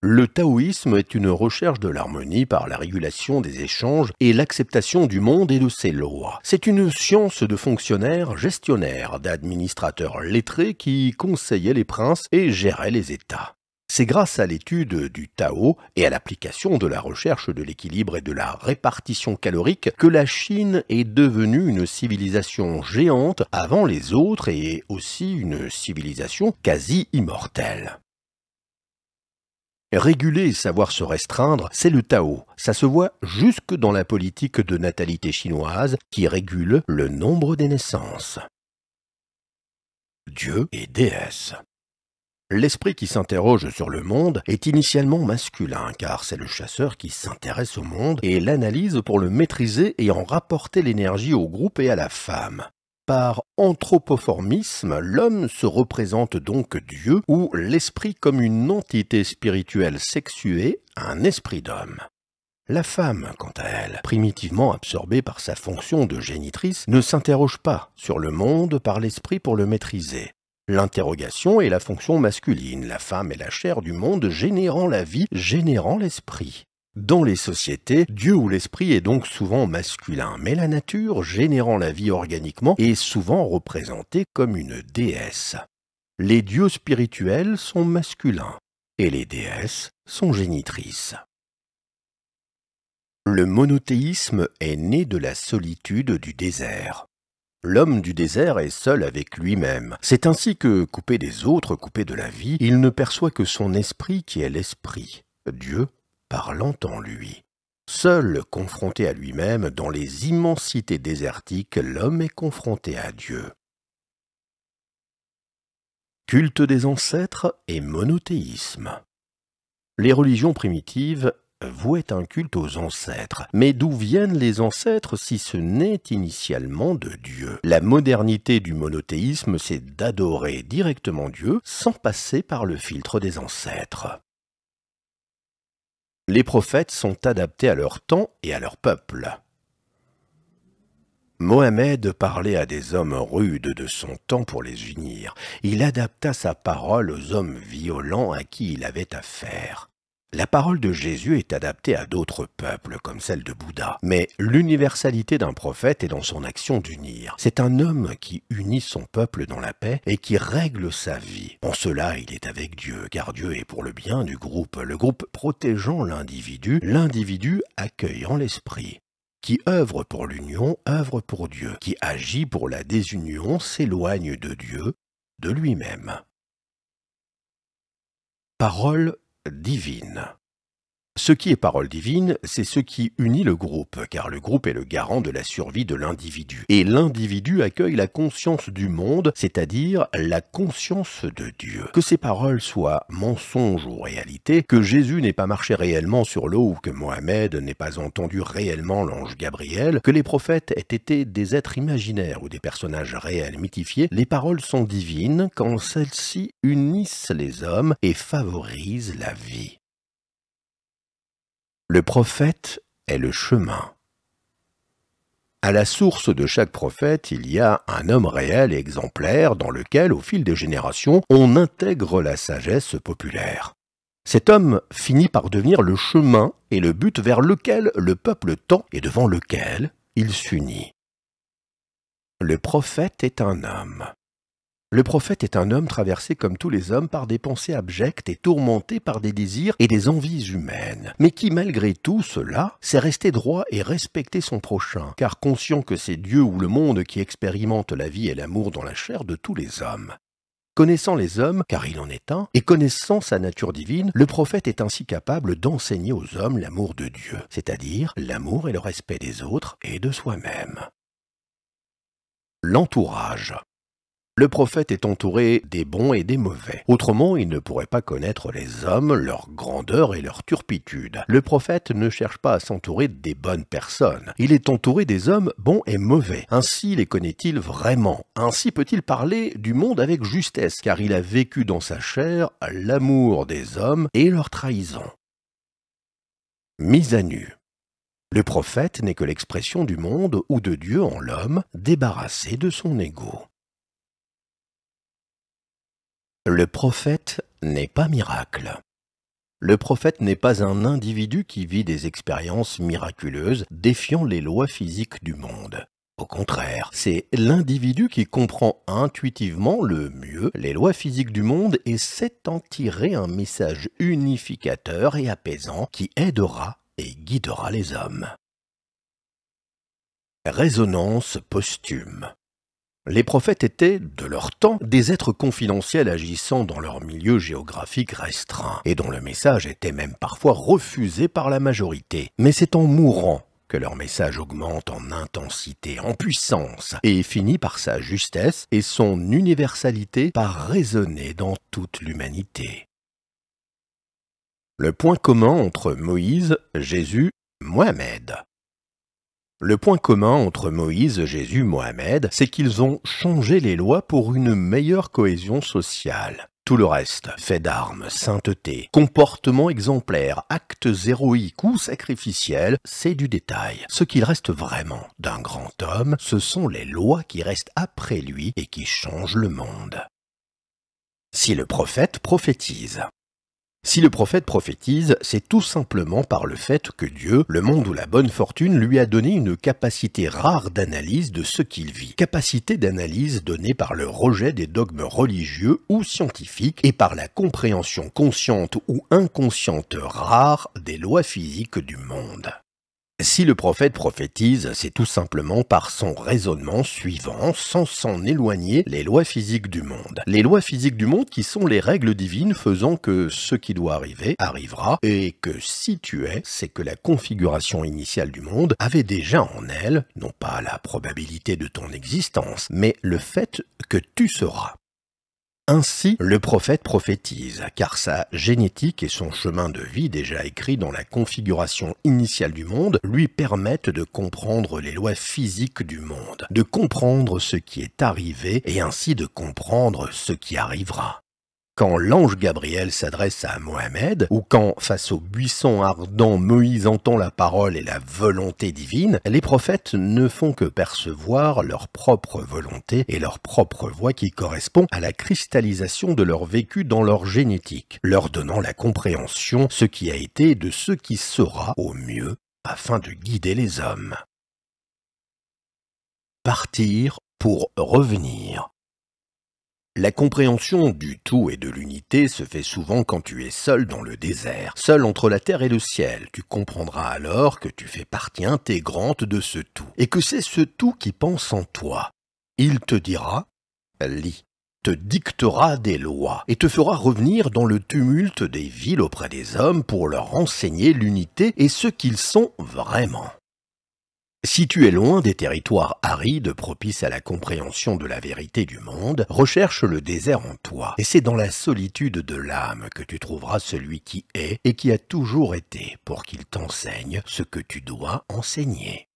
Le taoïsme est une recherche de l'harmonie par la régulation des échanges et l'acceptation du monde et de ses lois. C'est une science de fonctionnaires, gestionnaires, d'administrateurs lettrés qui conseillaient les princes et géraient les États. C'est grâce à l'étude du Tao et à l'application de la recherche de l'équilibre et de la répartition calorique que la Chine est devenue une civilisation géante avant les autres et aussi une civilisation quasi immortelle. Réguler et savoir se restreindre, c'est le Tao. Ça se voit jusque dans la politique de natalité chinoise qui régule le nombre des naissances. Dieu et déesse. L'esprit qui s'interroge sur le monde est initialement masculin, car c'est le chasseur qui s'intéresse au monde et l'analyse pour le maîtriser et en rapporter l'énergie au groupe et à la femme. Par anthropoformisme, l'homme se représente donc Dieu ou l'esprit comme une entité spirituelle sexuée, un esprit d'homme. La femme, quant à elle, primitivement absorbée par sa fonction de génitrice, ne s'interroge pas sur le monde par l'esprit pour le maîtriser. L'interrogation est la fonction masculine, la femme est la chair du monde générant la vie, générant l'esprit. Dans les sociétés, Dieu ou l'esprit est donc souvent masculin, mais la nature, générant la vie organiquement, est souvent représentée comme une déesse. Les dieux spirituels sont masculins et les déesses sont génitrices. Le monothéisme est né de la solitude du désert. L'homme du désert est seul avec lui-même. C'est ainsi que, coupé des autres, coupé de la vie, il ne perçoit que son esprit qui est l'esprit, Dieu parlant en lui. Seul confronté à lui-même dans les immensités désertiques, l'homme est confronté à Dieu. Culte des ancêtres et monothéisme. Les religions primitives vouaient un culte aux ancêtres. Mais d'où viennent les ancêtres si ce n'est initialement de Dieu La modernité du monothéisme, c'est d'adorer directement Dieu sans passer par le filtre des ancêtres les prophètes sont adaptés à leur temps et à leur peuple. Mohamed parlait à des hommes rudes de son temps pour les unir. Il adapta sa parole aux hommes violents à qui il avait affaire. La parole de Jésus est adaptée à d'autres peuples, comme celle de Bouddha, mais l'universalité d'un prophète est dans son action d'unir. C'est un homme qui unit son peuple dans la paix et qui règle sa vie. En cela, il est avec Dieu, car Dieu est pour le bien du groupe, le groupe protégeant l'individu, l'individu accueillant l'esprit qui œuvre pour l'union, œuvre pour Dieu, qui agit pour la désunion, s'éloigne de Dieu, de lui-même. Parole divine. Ce qui est parole divine, c'est ce qui unit le groupe, car le groupe est le garant de la survie de l'individu. Et l'individu accueille la conscience du monde, c'est-à-dire la conscience de Dieu. Que ces paroles soient mensonges ou réalité, que Jésus n'ait pas marché réellement sur l'eau ou que Mohamed n'ait pas entendu réellement l'ange Gabriel, que les prophètes aient été des êtres imaginaires ou des personnages réels mythifiés, les paroles sont divines quand celles-ci unissent les hommes et favorisent la vie. Le prophète est le chemin. À la source de chaque prophète, il y a un homme réel et exemplaire dans lequel, au fil des générations, on intègre la sagesse populaire. Cet homme finit par devenir le chemin et le but vers lequel le peuple tend et devant lequel il s'unit. Le prophète est un homme. Le prophète est un homme traversé comme tous les hommes par des pensées abjectes et tourmenté par des désirs et des envies humaines, mais qui malgré tout cela sait rester droit et respecter son prochain, car conscient que c'est Dieu ou le monde qui expérimente la vie et l'amour dans la chair de tous les hommes. Connaissant les hommes, car il en est un, et connaissant sa nature divine, le prophète est ainsi capable d'enseigner aux hommes l'amour de Dieu, c'est-à-dire l'amour et le respect des autres et de soi-même. L'entourage. Le prophète est entouré des bons et des mauvais. Autrement, il ne pourrait pas connaître les hommes, leur grandeur et leur turpitude. Le prophète ne cherche pas à s'entourer des bonnes personnes. Il est entouré des hommes bons et mauvais. Ainsi les connaît-il vraiment. Ainsi peut-il parler du monde avec justesse, car il a vécu dans sa chair l'amour des hommes et leur trahison. Mise à nu. Le prophète n'est que l'expression du monde ou de Dieu en l'homme, débarrassé de son ego. Le prophète n'est pas miracle. Le prophète n'est pas un individu qui vit des expériences miraculeuses défiant les lois physiques du monde. Au contraire, c'est l'individu qui comprend intuitivement le mieux les lois physiques du monde et sait en tirer un message unificateur et apaisant qui aidera et guidera les hommes. Résonance posthume les prophètes étaient, de leur temps, des êtres confidentiels agissant dans leur milieu géographique restreint, et dont le message était même parfois refusé par la majorité. Mais c'est en mourant que leur message augmente en intensité, en puissance, et finit par sa justesse et son universalité par résonner dans toute l'humanité. Le point commun entre Moïse, Jésus, Mohamed le point commun entre Moïse, Jésus, Mohamed, c'est qu'ils ont changé les lois pour une meilleure cohésion sociale. Tout le reste, fait d'armes, sainteté, comportement exemplaire, actes héroïques ou sacrificiels, c'est du détail. Ce qu'il reste vraiment d'un grand homme, ce sont les lois qui restent après lui et qui changent le monde. Si le prophète prophétise, si le prophète prophétise, c'est tout simplement par le fait que Dieu, le monde ou la bonne fortune, lui a donné une capacité rare d'analyse de ce qu'il vit. Capacité d'analyse donnée par le rejet des dogmes religieux ou scientifiques et par la compréhension consciente ou inconsciente rare des lois physiques du monde. Si le prophète prophétise, c'est tout simplement par son raisonnement suivant, sans s'en éloigner, les lois physiques du monde. Les lois physiques du monde qui sont les règles divines faisant que ce qui doit arriver arrivera et que si tu es, c'est que la configuration initiale du monde avait déjà en elle, non pas la probabilité de ton existence, mais le fait que tu seras. Ainsi, le prophète prophétise, car sa génétique et son chemin de vie déjà écrit dans la configuration initiale du monde lui permettent de comprendre les lois physiques du monde, de comprendre ce qui est arrivé et ainsi de comprendre ce qui arrivera. Quand l'ange Gabriel s'adresse à Mohamed, ou quand, face au buisson ardent, Moïse entend la parole et la volonté divine, les prophètes ne font que percevoir leur propre volonté et leur propre voix qui correspond à la cristallisation de leur vécu dans leur génétique, leur donnant la compréhension ce qui a été de ce qui sera au mieux afin de guider les hommes. Partir pour revenir. La compréhension du tout et de l'unité se fait souvent quand tu es seul dans le désert, seul entre la terre et le ciel. Tu comprendras alors que tu fais partie intégrante de ce tout, et que c'est ce tout qui pense en toi. Il te dira, lis, te dictera des lois, et te fera revenir dans le tumulte des villes auprès des hommes pour leur enseigner l'unité et ce qu'ils sont vraiment. Si tu es loin des territoires arides propices à la compréhension de la vérité du monde, recherche le désert en toi, et c'est dans la solitude de l'âme que tu trouveras celui qui est et qui a toujours été pour qu'il t'enseigne ce que tu dois enseigner.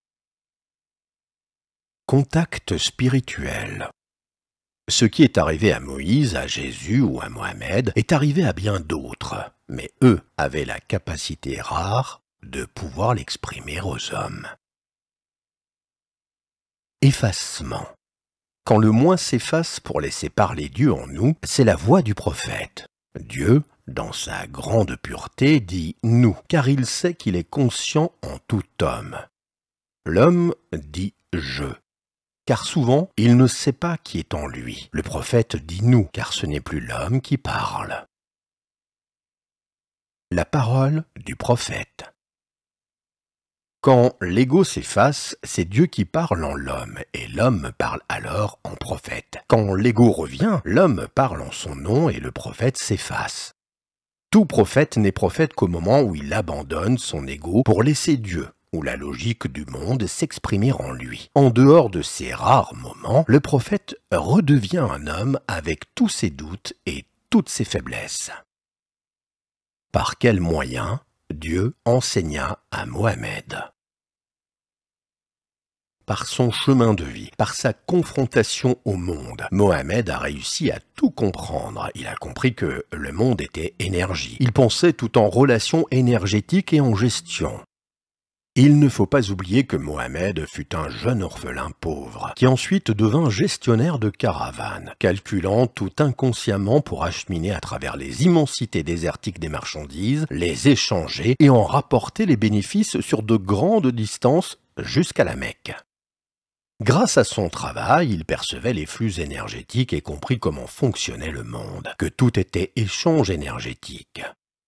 Contact spirituel ce qui est arrivé à Moïse, à Jésus ou à Mohamed est arrivé à bien d'autres, mais eux avaient la capacité rare de pouvoir l'exprimer aux hommes effacement. Quand le moins s'efface pour laisser parler Dieu en nous, c'est la voix du prophète. Dieu, dans sa grande pureté, dit nous, car il sait qu'il est conscient en tout homme. L'homme dit je, car souvent il ne sait pas qui est en lui. Le prophète dit nous, car ce n'est plus l'homme qui parle. La parole du prophète. Quand l'ego s'efface, c'est Dieu qui parle en l'homme, et l'homme parle alors en prophète. Quand l'ego revient, l'homme parle en son nom et le prophète s'efface. Tout prophète n'est prophète qu'au moment où il abandonne son ego pour laisser Dieu ou la logique du monde s'exprimer en lui. En dehors de ces rares moments, le prophète redevient un homme avec tous ses doutes et toutes ses faiblesses. Par quel moyen Dieu enseigna à Mohamed par son chemin de vie, par sa confrontation au monde. Mohamed a réussi à tout comprendre. Il a compris que le monde était énergie. Il pensait tout en relations énergétiques et en gestion. Il ne faut pas oublier que Mohamed fut un jeune orphelin pauvre, qui ensuite devint gestionnaire de caravane, calculant tout inconsciemment pour acheminer à travers les immensités désertiques des marchandises, les échanger et en rapporter les bénéfices sur de grandes distances jusqu'à la Mecque. Grâce à son travail, il percevait les flux énergétiques et comprit comment fonctionnait le monde, que tout était échange énergétique.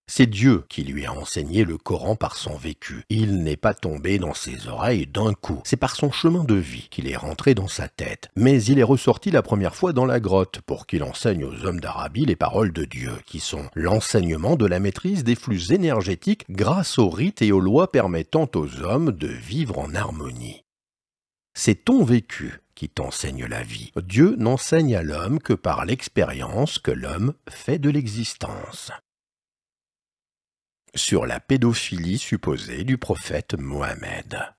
C'est Dieu qui lui a enseigné le Coran par son vécu. Il n'est pas tombé dans ses oreilles d'un coup. C'est par son chemin de vie qu'il est rentré dans sa tête. Mais il est ressorti la première fois dans la grotte pour qu'il enseigne aux hommes d'Arabie les paroles de Dieu, qui sont l'enseignement de la maîtrise des flux énergétiques grâce aux rites et aux lois permettant aux hommes de vivre en harmonie. C'est ton vécu qui t'enseigne la vie. Dieu n'enseigne à l'homme que par l'expérience que l'homme fait de l'existence. Sur la pédophilie supposée du prophète Mohamed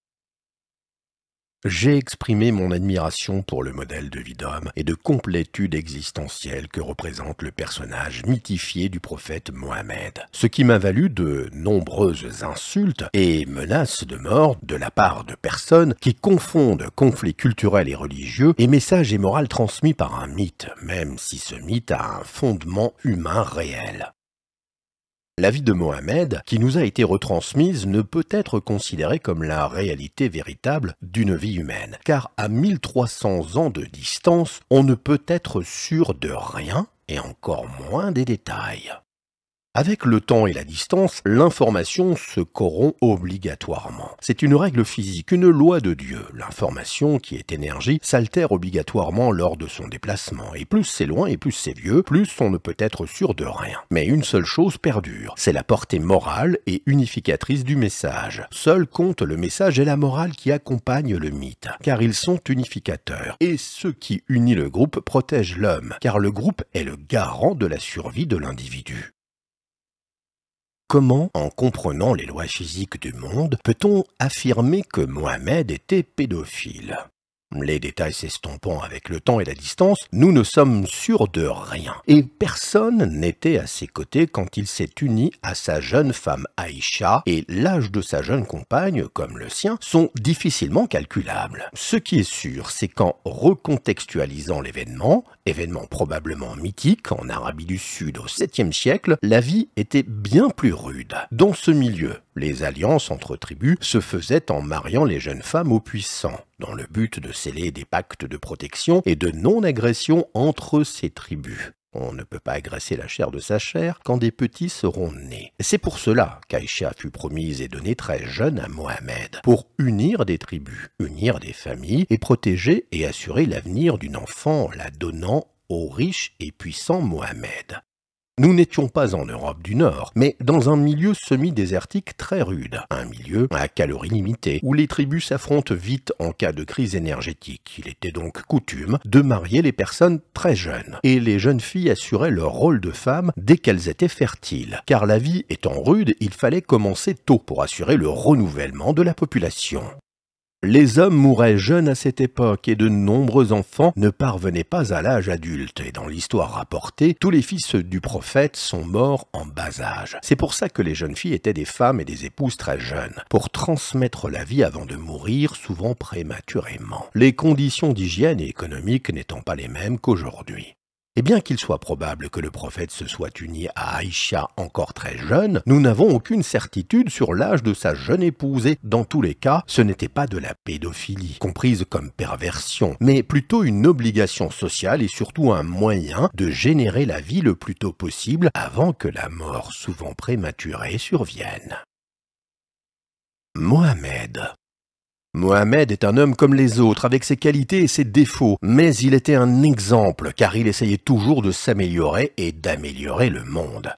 j'ai exprimé mon admiration pour le modèle de vie d'homme et de complétude existentielle que représente le personnage mythifié du prophète Mohammed, ce qui m'a valu de nombreuses insultes et menaces de mort de la part de personnes qui confondent conflits culturels et religieux et messages et morales transmis par un mythe, même si ce mythe a un fondement humain réel. La vie de Mohamed, qui nous a été retransmise, ne peut être considérée comme la réalité véritable d'une vie humaine, car à 1300 ans de distance, on ne peut être sûr de rien et encore moins des détails. Avec le temps et la distance, l'information se corrompt obligatoirement. C'est une règle physique, une loi de Dieu. L'information, qui est énergie, s'altère obligatoirement lors de son déplacement. Et plus c'est loin et plus c'est vieux, plus on ne peut être sûr de rien. Mais une seule chose perdure, c'est la portée morale et unificatrice du message. Seul compte le message et la morale qui accompagnent le mythe, car ils sont unificateurs. Et ce qui unit le groupe protège l'homme, car le groupe est le garant de la survie de l'individu comment, en comprenant les lois physiques du monde, peut-on affirmer que Mohamed était pédophile les détails s'estompant avec le temps et la distance, nous ne sommes sûrs de rien. Et personne n'était à ses côtés quand il s'est uni à sa jeune femme Aïcha, et l'âge de sa jeune compagne, comme le sien, sont difficilement calculables. Ce qui est sûr, c'est qu'en recontextualisant l'événement, événement probablement mythique en Arabie du Sud au 7e siècle, la vie était bien plus rude. Dans ce milieu, les alliances entre tribus se faisaient en mariant les jeunes femmes aux puissants, dans le but de sceller des pactes de protection et de non-agression entre ces tribus. On ne peut pas agresser la chair de sa chair quand des petits seront nés. C'est pour cela qu'Aïcha fut promise et donnée très jeune à Mohamed, pour unir des tribus, unir des familles et protéger et assurer l'avenir d'une enfant en la donnant au riche et puissant Mohamed. Nous n'étions pas en Europe du Nord, mais dans un milieu semi-désertique très rude, un milieu à calories limitées, où les tribus s'affrontent vite en cas de crise énergétique. Il était donc coutume de marier les personnes très jeunes, et les jeunes filles assuraient leur rôle de femmes dès qu'elles étaient fertiles, car la vie étant rude, il fallait commencer tôt pour assurer le renouvellement de la population. Les hommes mouraient jeunes à cette époque et de nombreux enfants ne parvenaient pas à l'âge adulte. Et dans l'histoire rapportée, tous les fils du prophète sont morts en bas âge. C'est pour ça que les jeunes filles étaient des femmes et des épouses très jeunes, pour transmettre la vie avant de mourir, souvent prématurément. Les conditions d'hygiène et économiques n'étant pas les mêmes qu'aujourd'hui. Et bien qu'il soit probable que le prophète se soit uni à Aïcha encore très jeune, nous n'avons aucune certitude sur l'âge de sa jeune épouse et, dans tous les cas, ce n'était pas de la pédophilie, comprise comme perversion, mais plutôt une obligation sociale et surtout un moyen de générer la vie le plus tôt possible avant que la mort souvent prématurée survienne. Mohamed Mohamed est un homme comme les autres, avec ses qualités et ses défauts, mais il était un exemple, car il essayait toujours de s'améliorer et d'améliorer le monde.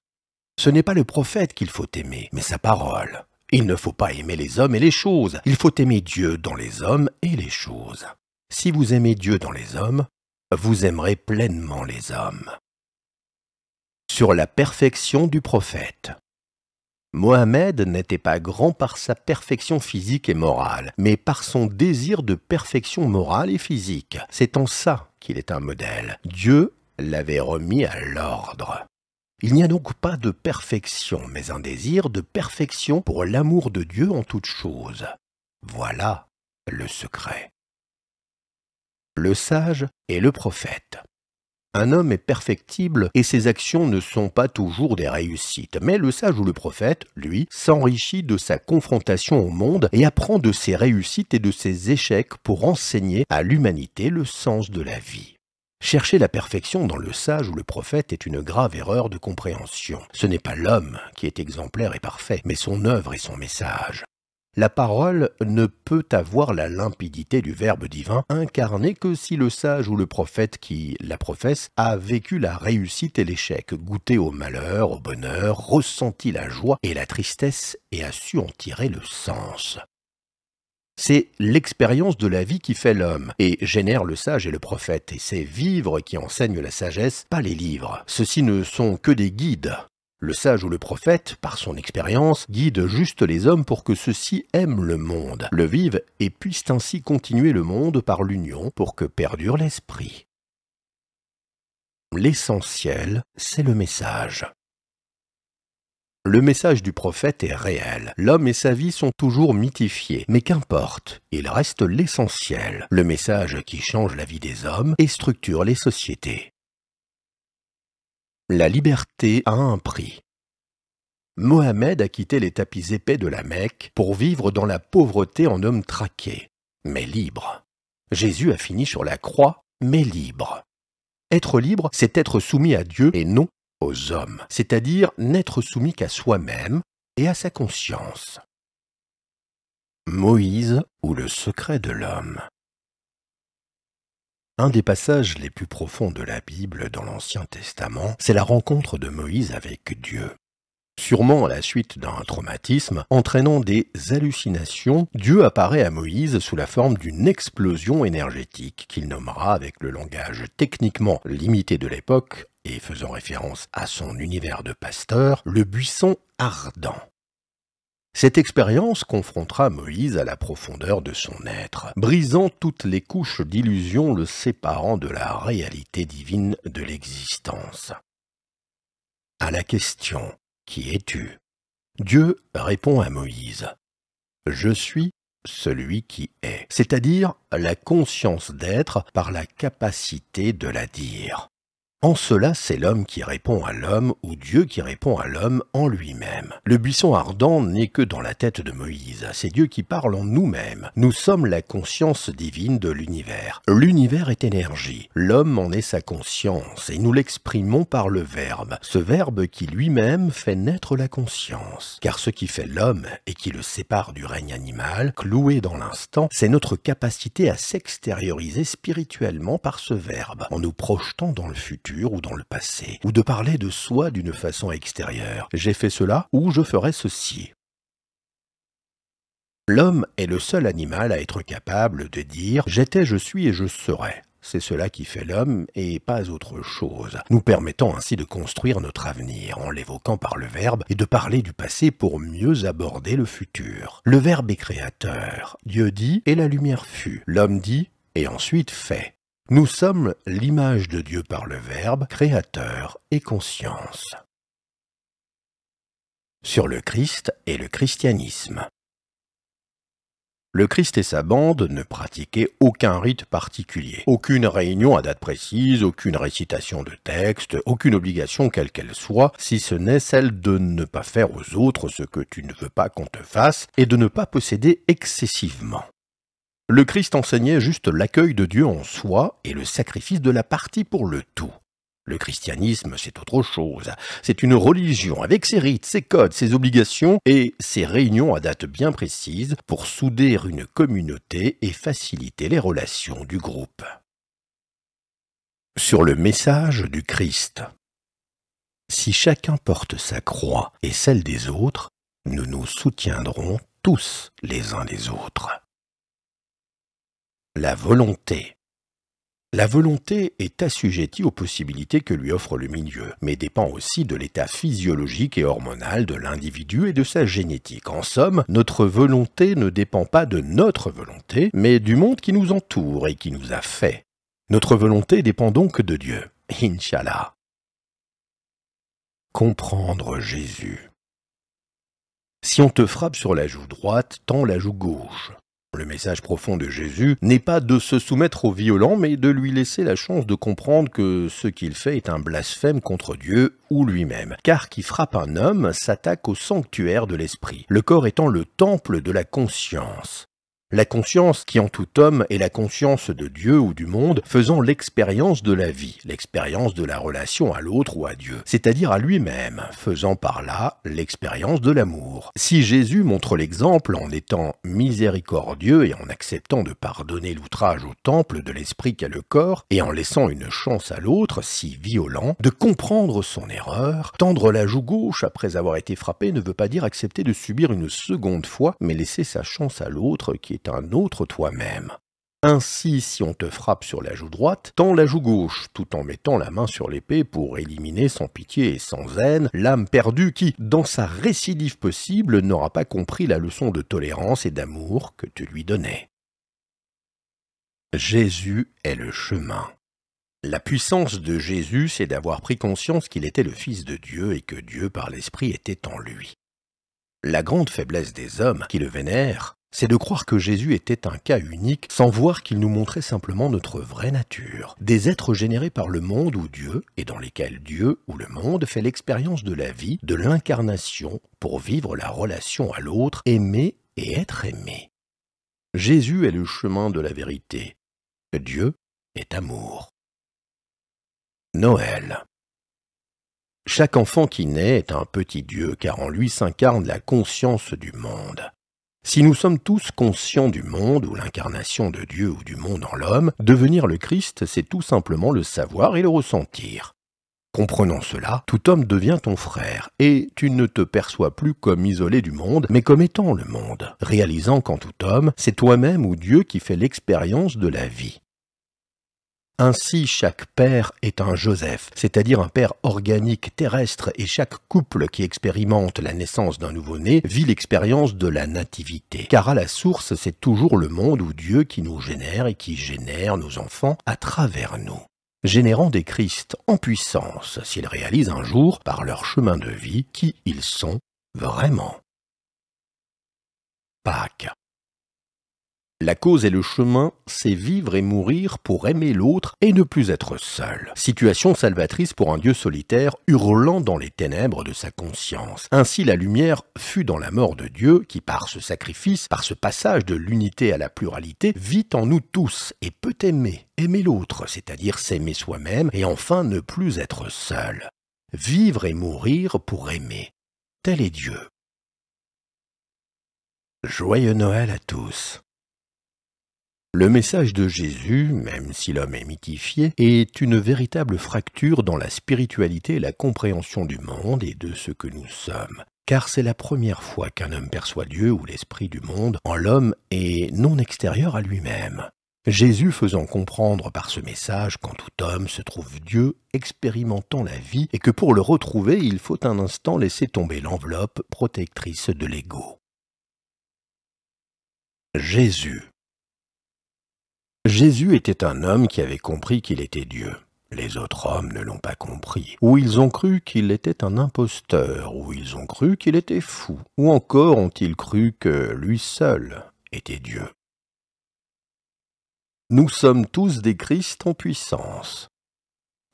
Ce n'est pas le prophète qu'il faut aimer, mais sa parole. Il ne faut pas aimer les hommes et les choses, il faut aimer Dieu dans les hommes et les choses. Si vous aimez Dieu dans les hommes, vous aimerez pleinement les hommes. Sur la perfection du prophète. Mohamed n'était pas grand par sa perfection physique et morale, mais par son désir de perfection morale et physique. C'est en ça qu'il est un modèle. Dieu l'avait remis à l'ordre. Il n'y a donc pas de perfection, mais un désir de perfection pour l'amour de Dieu en toute chose. Voilà le secret. Le sage et le prophète. Un homme est perfectible et ses actions ne sont pas toujours des réussites, mais le sage ou le prophète, lui, s'enrichit de sa confrontation au monde et apprend de ses réussites et de ses échecs pour enseigner à l'humanité le sens de la vie. Chercher la perfection dans le sage ou le prophète est une grave erreur de compréhension. Ce n'est pas l'homme qui est exemplaire et parfait, mais son œuvre et son message la parole ne peut avoir la limpidité du Verbe divin incarné que si le sage ou le prophète qui la professe a vécu la réussite et l'échec, goûté au malheur, au bonheur, ressenti la joie et la tristesse et a su en tirer le sens. C'est l'expérience de la vie qui fait l'homme et génère le sage et le prophète, et c'est vivre qui enseigne la sagesse, pas les livres. Ceux-ci ne sont que des guides. Le sage ou le prophète, par son expérience, guide juste les hommes pour que ceux-ci aiment le monde, le vivent et puissent ainsi continuer le monde par l'union pour que perdure l'esprit. L'essentiel, c'est le message. Le message du prophète est réel. L'homme et sa vie sont toujours mythifiés, mais qu'importe, il reste l'essentiel, le message qui change la vie des hommes et structure les sociétés. La liberté a un prix. Mohamed a quitté les tapis épais de la Mecque pour vivre dans la pauvreté en homme traqué, mais libre. Jésus a fini sur la croix, mais libre. Être libre, c'est être soumis à Dieu et non aux hommes, c'est-à-dire n'être soumis qu'à soi-même et à sa conscience. Moïse ou le secret de l'homme. Un des passages les plus profonds de la Bible dans l'Ancien Testament, c'est la rencontre de Moïse avec Dieu. Sûrement à la suite d'un traumatisme entraînant des hallucinations, Dieu apparaît à Moïse sous la forme d'une explosion énergétique qu'il nommera avec le langage techniquement limité de l'époque et faisant référence à son univers de pasteur, le buisson ardent. Cette expérience confrontera Moïse à la profondeur de son être, brisant toutes les couches d'illusions le séparant de la réalité divine de l'existence. À la question Qui es-tu Dieu répond à Moïse Je suis celui qui est, c'est-à-dire la conscience d'être par la capacité de la dire. En cela, c'est l'homme qui répond à l'homme ou Dieu qui répond à l'homme en lui-même. Le buisson ardent n'est que dans la tête de Moïse, c'est Dieu qui parle en nous-mêmes. Nous sommes la conscience divine de l'univers. L'univers est énergie, l'homme en est sa conscience et nous l'exprimons par le verbe, ce verbe qui lui-même fait naître la conscience. Car ce qui fait l'homme et qui le sépare du règne animal, cloué dans l'instant, c'est notre capacité à s'extérioriser spirituellement par ce verbe, en nous projetant dans le futur ou dans le passé, ou de parler de soi d'une façon extérieure. J'ai fait cela ou je ferai ceci. L'homme est le seul animal à être capable de dire ⁇ J'étais, je suis et je serai ⁇ c'est cela qui fait l'homme et pas autre chose, nous permettant ainsi de construire notre avenir en l'évoquant par le verbe et de parler du passé pour mieux aborder le futur. Le verbe est créateur. Dieu dit et la lumière fut. L'homme dit et ensuite fait. Nous sommes l'image de Dieu par le Verbe, créateur et conscience. Sur le Christ et le christianisme. Le Christ et sa bande ne pratiquaient aucun rite particulier, aucune réunion à date précise, aucune récitation de texte, aucune obligation quelle qu'elle soit, si ce n'est celle de ne pas faire aux autres ce que tu ne veux pas qu'on te fasse et de ne pas posséder excessivement. Le Christ enseignait juste l'accueil de Dieu en soi et le sacrifice de la partie pour le tout. Le christianisme, c'est autre chose. C'est une religion avec ses rites, ses codes, ses obligations et ses réunions à date bien précise pour souder une communauté et faciliter les relations du groupe. Sur le message du Christ. Si chacun porte sa croix et celle des autres, nous nous soutiendrons tous les uns les autres. La volonté. La volonté est assujettie aux possibilités que lui offre le milieu, mais dépend aussi de l'état physiologique et hormonal de l'individu et de sa génétique. En somme, notre volonté ne dépend pas de notre volonté, mais du monde qui nous entoure et qui nous a fait. Notre volonté dépend donc de Dieu. Inch'Allah. Comprendre Jésus. Si on te frappe sur la joue droite, tends la joue gauche. Le message profond de Jésus n'est pas de se soumettre au violent, mais de lui laisser la chance de comprendre que ce qu'il fait est un blasphème contre Dieu ou lui-même. Car qui frappe un homme s'attaque au sanctuaire de l'esprit, le corps étant le temple de la conscience. La conscience qui en tout homme est la conscience de Dieu ou du monde, faisant l'expérience de la vie, l'expérience de la relation à l'autre ou à Dieu, c'est-à-dire à, lui-même, faisant par là l'expérience de l'amour. Si Jésus montre l'exemple en étant miséricordieux et en acceptant de pardonner l'outrage au temple de l'esprit qu'a le corps, et en laissant une chance à l'autre, si violent, de comprendre son erreur, tendre la joue gauche après avoir été frappé ne veut pas dire accepter de subir une seconde fois, mais laisser sa chance à l'autre qui est un autre toi-même. Ainsi, si on te frappe sur la joue droite, tends la joue gauche, tout en mettant la main sur l'épée pour éliminer sans pitié et sans haine l'âme perdue qui, dans sa récidive possible, n'aura pas compris la leçon de tolérance et d'amour que tu lui donnais. Jésus est le chemin. La puissance de Jésus, c'est d'avoir pris conscience qu'il était le Fils de Dieu et que Dieu par l'Esprit était en lui. La grande faiblesse des hommes qui le vénèrent, c'est de croire que Jésus était un cas unique sans voir qu'il nous montrait simplement notre vraie nature, des êtres générés par le monde ou Dieu, et dans lesquels Dieu ou le monde fait l'expérience de la vie, de l'incarnation, pour vivre la relation à l'autre, aimer et être aimé. Jésus est le chemin de la vérité. Dieu est amour. Noël. Chaque enfant qui naît est un petit Dieu car en lui s'incarne la conscience du monde. Si nous sommes tous conscients du monde ou l'incarnation de Dieu ou du monde en l'homme, devenir le Christ, c'est tout simplement le savoir et le ressentir. Comprenant cela, tout homme devient ton frère, et tu ne te perçois plus comme isolé du monde, mais comme étant le monde, réalisant qu'en tout homme, c'est toi-même ou Dieu qui fait l'expérience de la vie. Ainsi, chaque père est un Joseph, c'est-à-dire un père organique terrestre, et chaque couple qui expérimente la naissance d'un nouveau-né vit l'expérience de la nativité. Car à la source, c'est toujours le monde ou Dieu qui nous génère et qui génère nos enfants à travers nous générant des Christs en puissance s'ils réalisent un jour, par leur chemin de vie, qui ils sont vraiment. Pâques. La cause et le chemin, c'est vivre et mourir pour aimer l'autre et ne plus être seul. Situation salvatrice pour un Dieu solitaire hurlant dans les ténèbres de sa conscience. Ainsi la lumière fut dans la mort de Dieu qui par ce sacrifice, par ce passage de l'unité à la pluralité, vit en nous tous et peut aimer, aimer l'autre, c'est-à-dire s'aimer soi-même et enfin ne plus être seul. Vivre et mourir pour aimer. Tel est Dieu. Joyeux Noël à tous. Le message de Jésus, même si l'homme est mythifié, est une véritable fracture dans la spiritualité et la compréhension du monde et de ce que nous sommes. Car c'est la première fois qu'un homme perçoit Dieu ou l'esprit du monde en l'homme et non extérieur à lui-même. Jésus faisant comprendre par ce message qu'en tout homme se trouve Dieu expérimentant la vie et que pour le retrouver il faut un instant laisser tomber l'enveloppe protectrice de l'ego. Jésus Jésus était un homme qui avait compris qu'il était Dieu. Les autres hommes ne l'ont pas compris, ou ils ont cru qu'il était un imposteur, ou ils ont cru qu'il était fou, ou encore ont-ils cru que lui seul était Dieu. Nous sommes tous des Christ en puissance.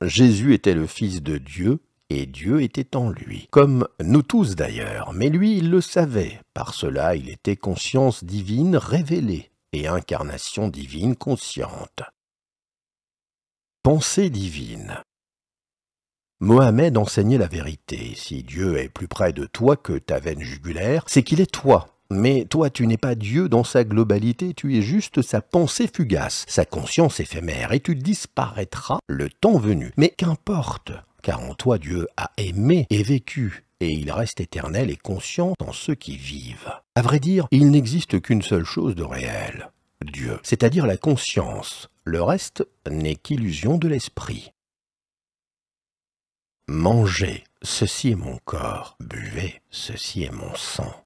Jésus était le Fils de Dieu, et Dieu était en lui, comme nous tous d'ailleurs, mais lui il le savait, par cela il était conscience divine révélée et incarnation divine consciente. Pensée divine Mohamed enseignait la vérité. Si Dieu est plus près de toi que ta veine jugulaire, c'est qu'il est toi. Mais toi, tu n'es pas Dieu dans sa globalité, tu es juste sa pensée fugace, sa conscience éphémère, et tu disparaîtras le temps venu. Mais qu'importe, car en toi Dieu a aimé et vécu, et il reste éternel et conscient en ceux qui vivent. À vrai dire, il n'existe qu'une seule chose de réel, Dieu, c'est-à-dire la conscience. Le reste n'est qu'illusion de l'esprit. Mangez, ceci est mon corps, buvez, ceci est mon sang.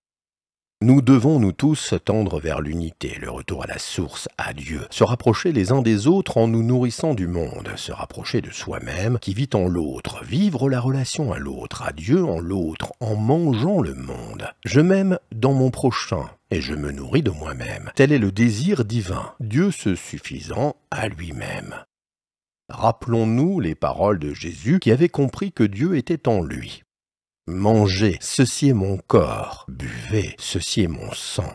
Nous devons, nous tous, tendre vers l'unité, le retour à la source, à Dieu, se rapprocher les uns des autres en nous nourrissant du monde, se rapprocher de soi-même qui vit en l'autre, vivre la relation à l'autre, à Dieu en l'autre, en mangeant le monde. Je m'aime dans mon prochain, et je me nourris de moi-même. Tel est le désir divin, Dieu se suffisant à lui-même. Rappelons-nous les paroles de Jésus qui avait compris que Dieu était en lui. Mangez, ceci est mon corps. Buvez, ceci est mon sang.